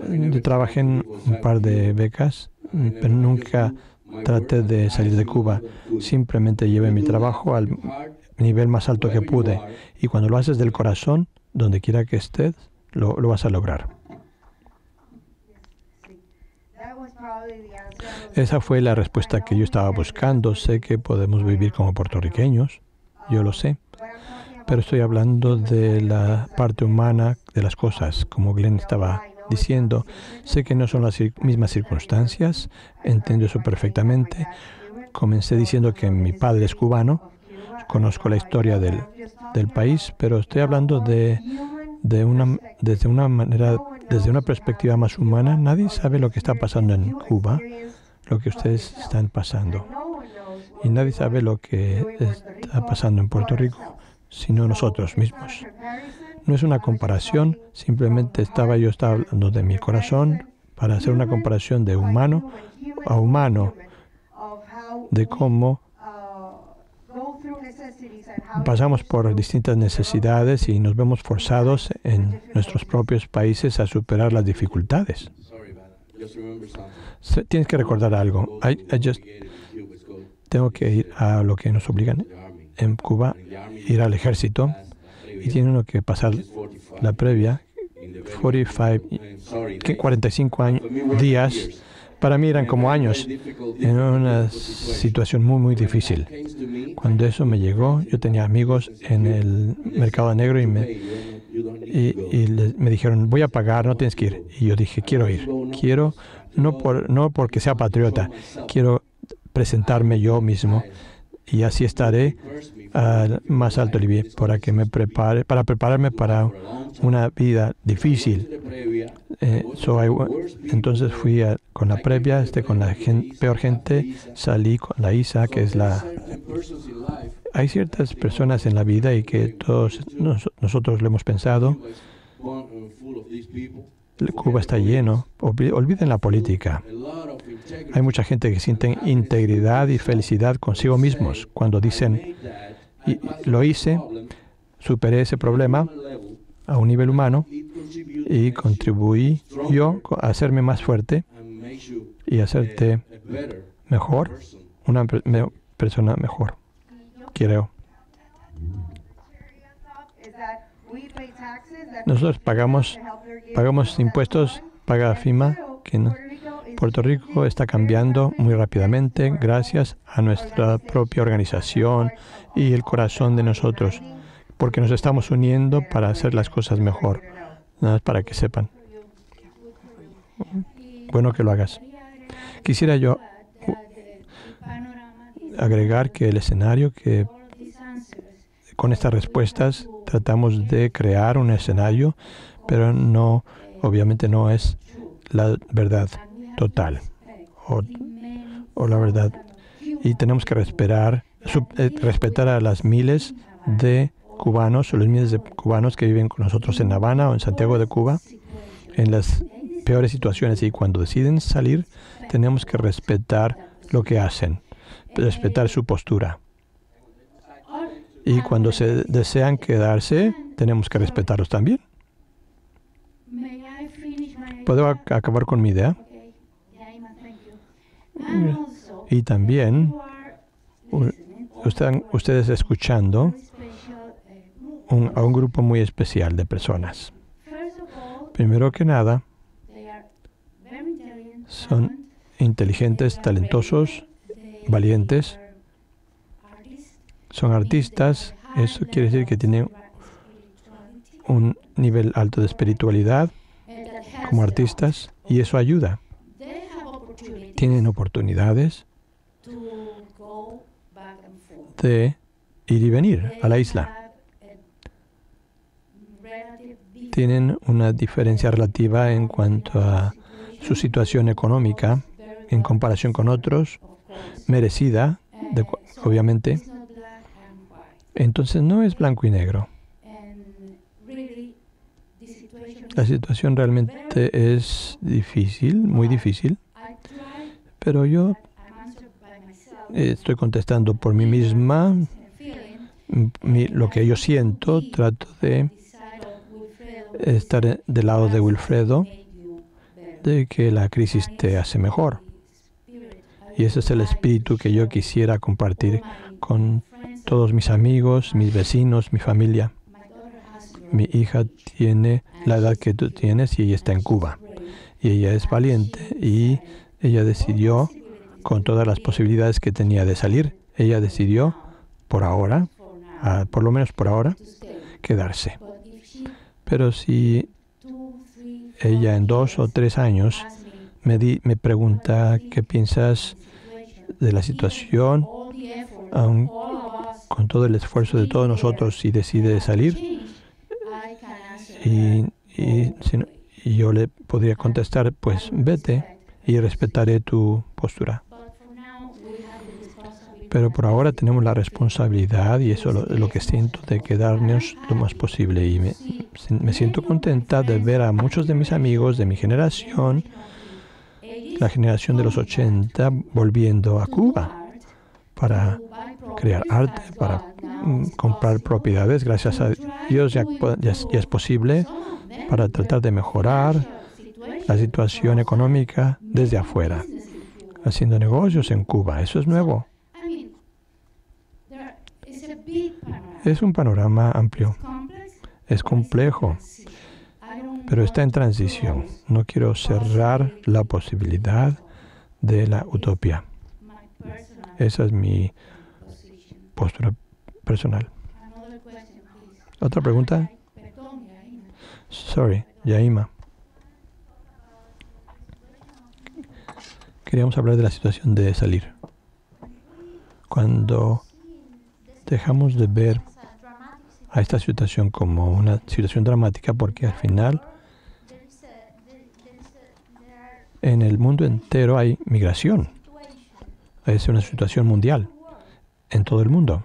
yo eh, trabajé en un par de becas, pero nunca traté de salir de Cuba. Simplemente llevé mi trabajo al nivel más alto que pude. Y cuando lo haces del corazón, donde quiera que estés, lo vas a lograr. Esa fue la respuesta que yo estaba buscando. Sé que podemos vivir como puertorriqueños, yo lo sé, pero estoy hablando de la parte humana de las cosas, como Glenn estaba diciendo. Sé que no son las mismas circunstancias, entiendo eso perfectamente. Comencé diciendo que mi padre es cubano, conozco la historia del, país, pero estoy hablando de, una, desde una manera, desde una perspectiva más humana. Nadie sabe lo que está pasando en Cuba lo que ustedes están pasando. Y nadie sabe lo que está pasando en Puerto Rico, sino nosotros mismos. No es una comparación, simplemente estaba yo estaba hablando de mi corazón para hacer una comparación de humano a humano, de cómo pasamos por distintas necesidades y nos vemos forzados en nuestros propios países a superar las dificultades tienes que recordar algo. tengo que ir a lo que nos obligan ¿eh? en Cuba, ir al ejército y tiene uno que pasar la previa 45, 45 días. Para mí eran como años en una situación muy, muy difícil. Cuando eso me llegó, yo tenía amigos en el mercado negro y me, me dijeron, voy a pagar, no tienes que ir. Y yo dije, quiero ir, quiero no, por, no porque sea patriota, quiero presentarme yo mismo y así estaré al más alto nivel para que me prepare para prepararme para una vida difícil eh, entonces fui con la previa este con la peor gente salí con la isa que es la hay ciertas personas en la vida y que todos nosotros lo hemos pensado Cuba está lleno. Olviden la política. Hay mucha gente que sienten integridad y felicidad consigo mismos cuando dicen, lo hice, superé ese problema a un nivel humano y contribuí yo a hacerme más fuerte y hacerte mejor, una persona mejor, creo. Nosotros pagamos, pagamos impuestos, paga FIMA, que Puerto Rico está cambiando muy rápidamente gracias a nuestra propia organización y el corazón de nosotros, porque nos estamos uniendo para hacer las cosas mejor, nada más para que sepan. Bueno que lo hagas. Quisiera yo agregar que el escenario que con estas respuestas tratamos de crear un escenario, pero no, obviamente no es la verdad total o, la verdad. Y tenemos que respetar, eh, respetar a las miles de cubanos o los miles de cubanos que viven con nosotros en Habana o en Santiago de Cuba, en las peores situaciones y cuando deciden salir, tenemos que respetar lo que hacen, respetar su postura. Y cuando se desean quedarse, tenemos que respetarlos también. ¿Puedo acabar con mi idea? Y también, ustedes ustedes escuchando a un grupo muy especial de personas. Primero que nada, son inteligentes, talentosos, valientes, son artistas, eso quiere decir que tienen un nivel alto de espiritualidad como artistas y eso ayuda. Tienen oportunidades de ir y venir a la isla. Tienen una diferencia relativa en cuanto a su situación económica en comparación con otros, merecida, obviamente, entonces no es blanco y negro. La situación realmente es difícil, muy difícil, pero yo estoy contestando por mí misma lo que yo siento, trato de estar del lado de Wilfredo, de que la crisis te hace mejor. Y ese es el espíritu que yo quisiera compartir con todos mis amigos, mis vecinos, mi familia. Mi hija tiene la edad que tú tienes y ella está en Cuba. Y ella es valiente y ella decidió, con todas las posibilidades que tenía de salir, ella decidió, por ahora, por lo menos por ahora, quedarse. Pero si ella en dos o tres años me, pregunta qué piensas de la situación, aunque con todo el esfuerzo de todos nosotros y decide salir. Y, y, yo le podría contestar, pues vete y respetaré tu postura. Pero por ahora tenemos la responsabilidad y eso es lo, que siento de quedarnos lo más posible. Y me, me siento contenta de ver a muchos de mis amigos de mi generación, la generación de los 80, volviendo a Cuba para crear arte, para mm, comprar propiedades. Gracias a Dios ya, es, es posible para tratar de mejorar la situación económica desde afuera, haciendo negocios en Cuba. Eso es nuevo. Es un panorama amplio. Es complejo, pero está en transición. No quiero cerrar la posibilidad de la utopía. Esa es mi postura personal. ¿Otra pregunta? Sorry, Yaima. Queríamos hablar de la situación de salir. Cuando dejamos de ver a esta situación como una situación dramática porque al final en el mundo entero hay migración. Es una situación mundial en todo el mundo.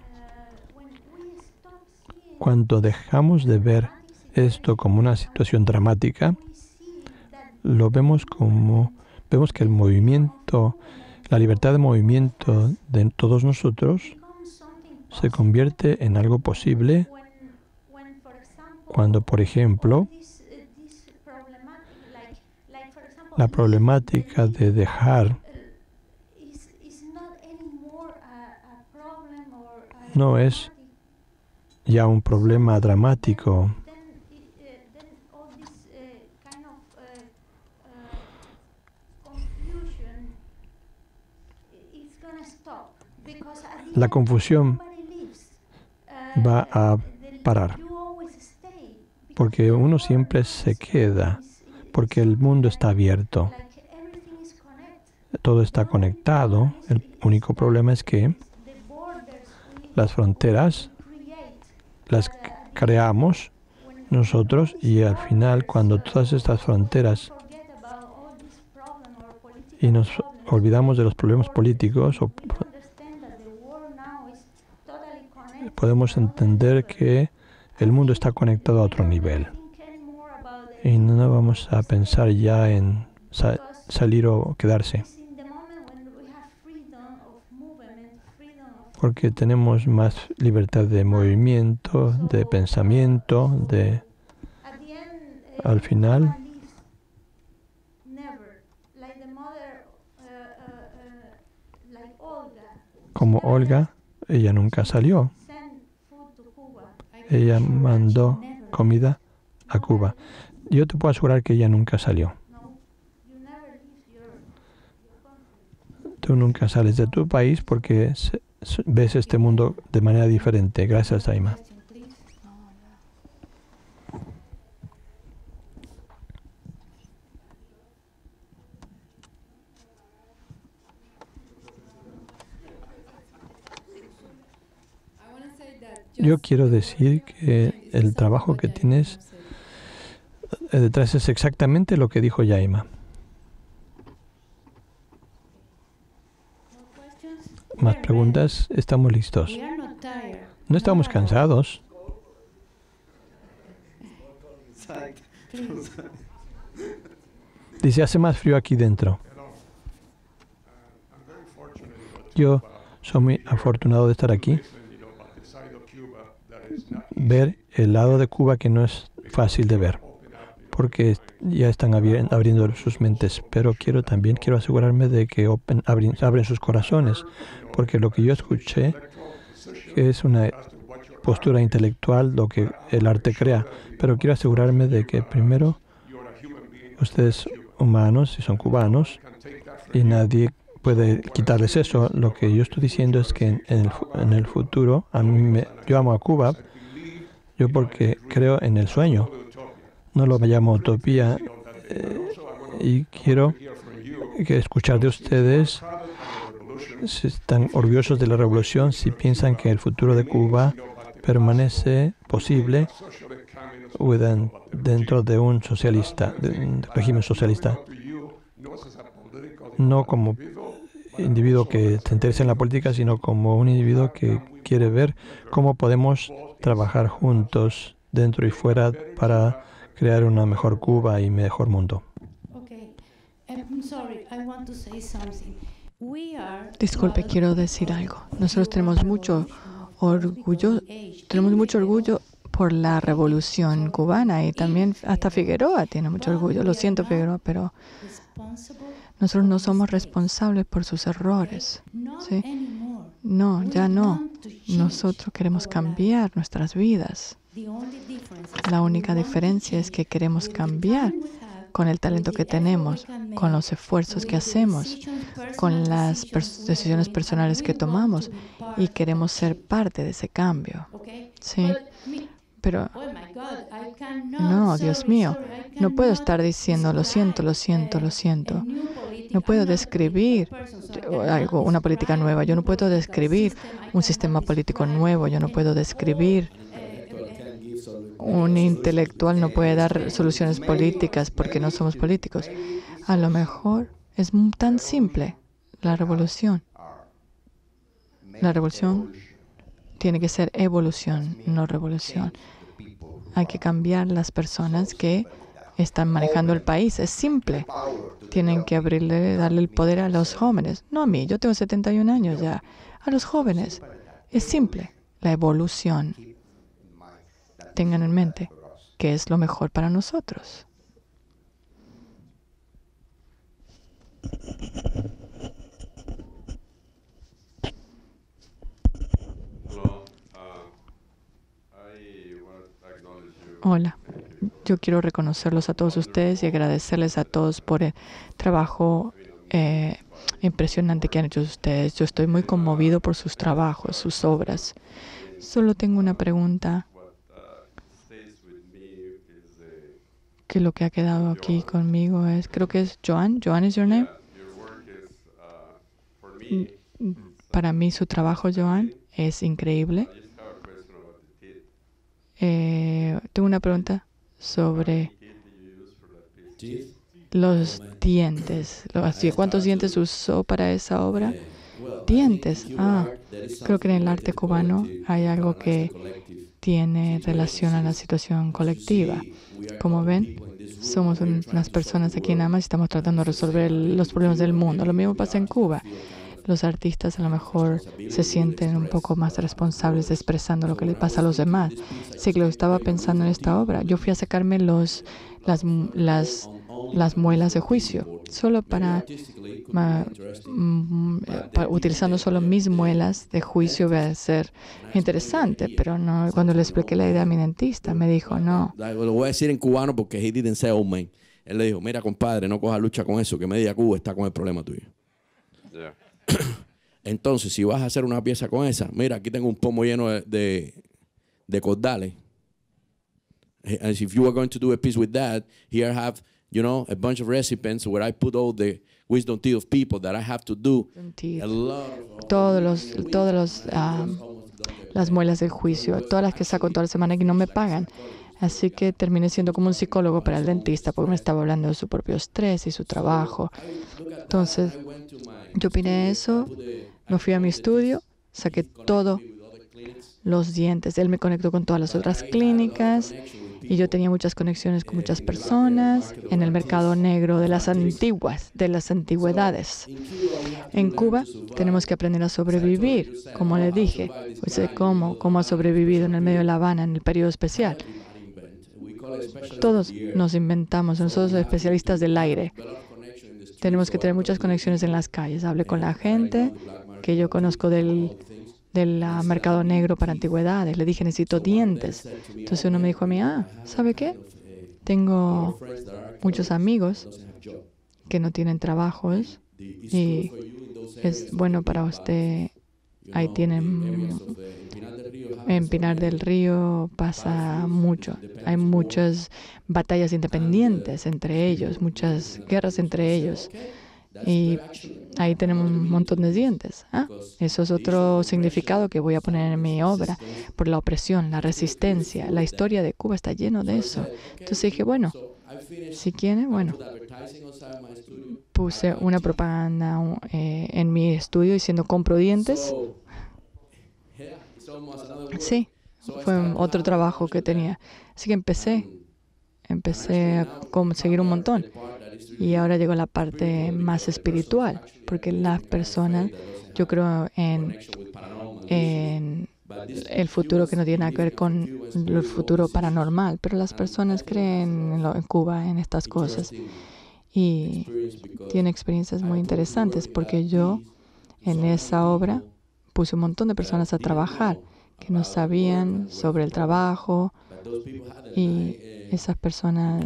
Cuando dejamos de ver esto como una situación dramática, lo vemos como vemos que el movimiento, la libertad de movimiento de todos nosotros se convierte en algo posible cuando, por ejemplo, la problemática de dejar no es ya un problema dramático. La confusión va a parar, porque uno siempre se queda, porque el mundo está abierto, todo está conectado, el único problema es que las fronteras las creamos nosotros y al final cuando todas estas fronteras y nos olvidamos de los problemas políticos podemos entender que el mundo está conectado a otro nivel y no vamos a pensar ya en salir o quedarse. porque tenemos más libertad de movimiento, de pensamiento, de al final como Olga, ella nunca salió. Ella mandó comida a Cuba. Yo te puedo asegurar que ella nunca salió. Tú nunca sales de tu país porque ves este mundo de manera diferente. Gracias, aima Yo quiero decir que el trabajo que tienes eh, detrás es exactamente lo que dijo Yaima. más preguntas, estamos listos. No estamos cansados. Dice, hace más frío aquí dentro. Yo soy muy afortunado de estar aquí. Ver el lado de Cuba que no es fácil de ver, porque ya están abriendo sus mentes. Pero quiero también quiero asegurarme de que abren sus corazones porque lo que yo escuché es una postura intelectual lo que el arte crea, pero quiero asegurarme de que primero ustedes humanos, y son cubanos, y nadie puede quitarles eso. Lo que yo estoy diciendo es que en, el, futuro, a mí me, yo amo a Cuba, yo porque creo en el sueño, no lo llamo utopía, eh, y quiero escuchar de ustedes si están orgullosos de la revolución, si piensan que el futuro de Cuba permanece posible dentro de un socialista, de régimen socialista. No como individuo que se interesa en la política, sino como un individuo que quiere ver cómo podemos trabajar juntos dentro y fuera para crear una mejor Cuba y un mejor mundo. Eh, Disculpe, quiero decir algo. Nosotros tenemos mucho orgullo, tenemos mucho orgullo por la revolución cubana y también hasta Figueroa tiene mucho orgullo. Lo siento, Figueroa, pero nosotros no somos responsables por sus errores. No, ya no. Nosotros queremos cambiar nuestras vidas. La única diferencia es que queremos cambiar con el talento que tenemos, con los esfuerzos que hacemos, con las decisiones personales que tomamos y queremos ser parte de ese cambio. ¿Sí? Pero, no, Dios mío, no puedo estar diciendo, lo siento, lo siento, lo siento. No puedo describir algo, una política nueva. Yo no puedo describir un sistema político nuevo. Yo no puedo describir un intelectual no puede dar soluciones políticas porque no somos políticos. A lo mejor es tan simple la revolución. La revolución tiene que ser evolución, no revolución. Hay que cambiar las personas que están manejando el país. Es simple. Tienen que abrirle, darle el poder a los jóvenes. No a mí, yo tengo 71 años ya. A los jóvenes. Es simple. La evolución tengan en mente qué es lo mejor para nosotros. Uh, Hola, yo quiero reconocerlos a todos ustedes y agradecerles a todos por el trabajo eh, impresionante que han hecho ustedes. Yo estoy muy conmovido por sus trabajos, sus obras. Solo tengo una pregunta que lo que ha quedado aquí conmigo es, creo que es Joan, Joan es your name. Para mí su trabajo, Joan, es increíble. Eh, tengo una pregunta sobre los dientes. ¿Cuántos dientes usó para esa obra? Dientes. Ah, creo que en el arte cubano hay algo que tiene relación a la situación colectiva. Como ven, somos unas personas aquí nada más y estamos tratando de resolver los problemas del mundo. Lo mismo pasa en Cuba. Los artistas a lo mejor se sienten un poco más responsables expresando lo que le pasa a los demás. Sí, lo estaba pensando en esta obra. Yo fui a sacarme los, las las muelas de juicio, solo para, mm, utilizando solo mis muelas de juicio va a ser interesante, pero no cuando le expliqué la idea a mi dentista me dijo no. Lo voy a decir en cubano porque he didn't say Él le dijo, mira compadre, no coja lucha con eso, que media Cuba está con el problema tuyo. Entonces, si vas a hacer una pieza con esa, mira, aquí tengo un pomo lleno de, de, cordales. if you are going to do a piece with that, here have you know, a bunch of recipients where I put all the wisdom teeth of people that I have to do. todos los, todos um, las muelas del juicio, todas las que saco toda la semana que no me pagan. Así que terminé siendo como un psicólogo para el dentista porque me estaba hablando de su propio estrés y su trabajo. Entonces, yo opiné eso, me fui a mi estudio, saqué todos los dientes. Él me conectó con todas las otras clínicas y yo tenía muchas conexiones con muchas personas en el mercado negro de las antiguas, de las antigüedades. En Cuba tenemos que aprender a sobrevivir, como le dije. Pues sé cómo, cómo ha sobrevivido en el medio de La Habana en el periodo especial. Todos nos inventamos, nosotros especialistas del aire. Tenemos que tener muchas conexiones en las calles. Hablé con la gente que yo conozco del del mercado negro para antigüedades. Le dije, necesito dientes. Entonces uno me dijo a mí, ah, ¿sabe qué? Tengo muchos amigos que no tienen trabajos y es bueno para usted. Ahí tienen, en Pinar del Río pasa mucho. Hay muchas batallas independientes entre ellos, muchas guerras entre ellos. Y ahí tenemos un montón de dientes. ¿ah? Eso es otro significado que voy a poner en mi obra, por la opresión, la resistencia. La historia de Cuba está lleno de eso. Entonces dije, bueno, si quieren, bueno, puse una propaganda eh, en mi estudio diciendo compro dientes. Sí, fue otro trabajo que tenía. Así que empecé, empecé a conseguir un montón. Y ahora llegó la parte más espiritual, porque las personas, yo creo en, el futuro que no tiene que ver con el futuro paranormal, pero las personas creen en, en Cuba en estas cosas y tiene experiencias muy interesantes porque yo en esa obra puse un montón de personas a trabajar que no sabían sobre el trabajo y esas personas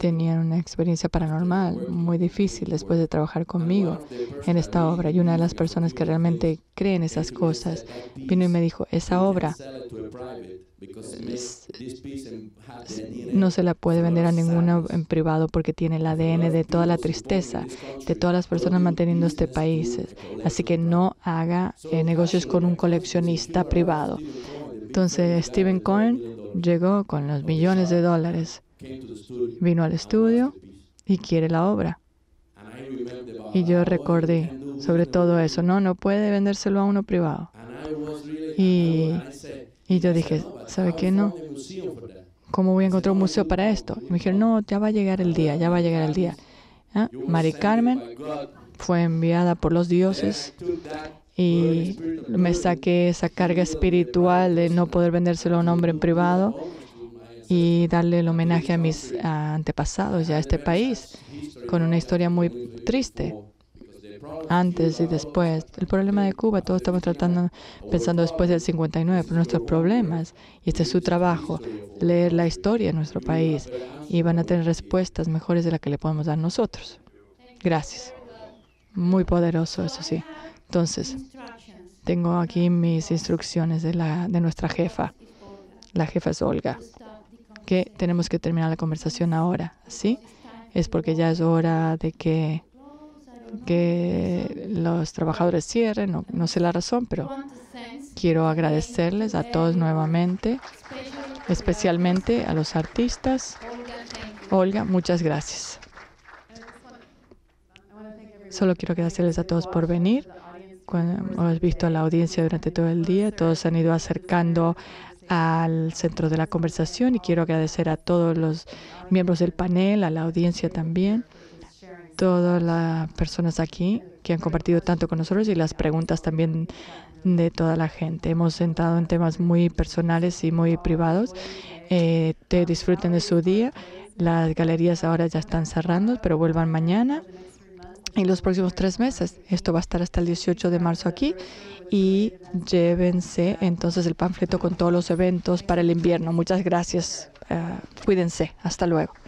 tenían una experiencia paranormal muy difícil después de trabajar conmigo en esta obra. Y una de las personas que realmente creen esas cosas vino y me dijo, esa obra no se la puede vender a ninguno en privado porque tiene el ADN de toda la tristeza de todas las personas manteniendo este país. Así que no haga eh, negocios con un coleccionista privado. Entonces, Stephen Cohen llegó con los millones de dólares, vino al estudio y quiere la obra. Y yo recordé sobre todo eso, no, no puede vendérselo a uno privado. Y, yo dije, ¿sabe qué no? ¿Cómo voy a encontrar un museo para esto? Y me dijeron, no, ya va a llegar el día, ya va a llegar el día. ¿Ah? Mari Carmen fue enviada por los dioses y me saqué esa carga espiritual de no poder vendérselo a un hombre en privado y darle el homenaje a mis antepasados y a este país con una historia muy triste antes y después. El problema de Cuba, todos estamos tratando, pensando después del 59, por nuestros problemas, y este es su trabajo, leer la historia de nuestro país, y van a tener respuestas mejores de las que le podemos dar nosotros. Gracias. Muy poderoso, eso sí. Entonces, tengo aquí mis instrucciones de, la, de nuestra jefa. La jefa es Olga, que tenemos que terminar la conversación ahora, ¿sí? Es porque ya es hora de que, que los trabajadores cierren, no, no sé la razón, pero quiero agradecerles a todos nuevamente, especialmente a los artistas. Olga, muchas gracias. Solo quiero agradecerles a todos por venir cuando visto a la audiencia durante todo el día, todos han ido acercando al centro de la conversación y quiero agradecer a todos los miembros del panel, a la audiencia también, todas las personas aquí que han compartido tanto con nosotros y las preguntas también de toda la gente. Hemos sentado en temas muy personales y muy privados. Eh, te disfruten de su día. Las galerías ahora ya están cerrando, pero vuelvan mañana en los próximos tres meses. Esto va a estar hasta el 18 de marzo aquí y llévense entonces el panfleto con todos los eventos para el invierno. Muchas gracias. Eh, cuídense. Hasta luego.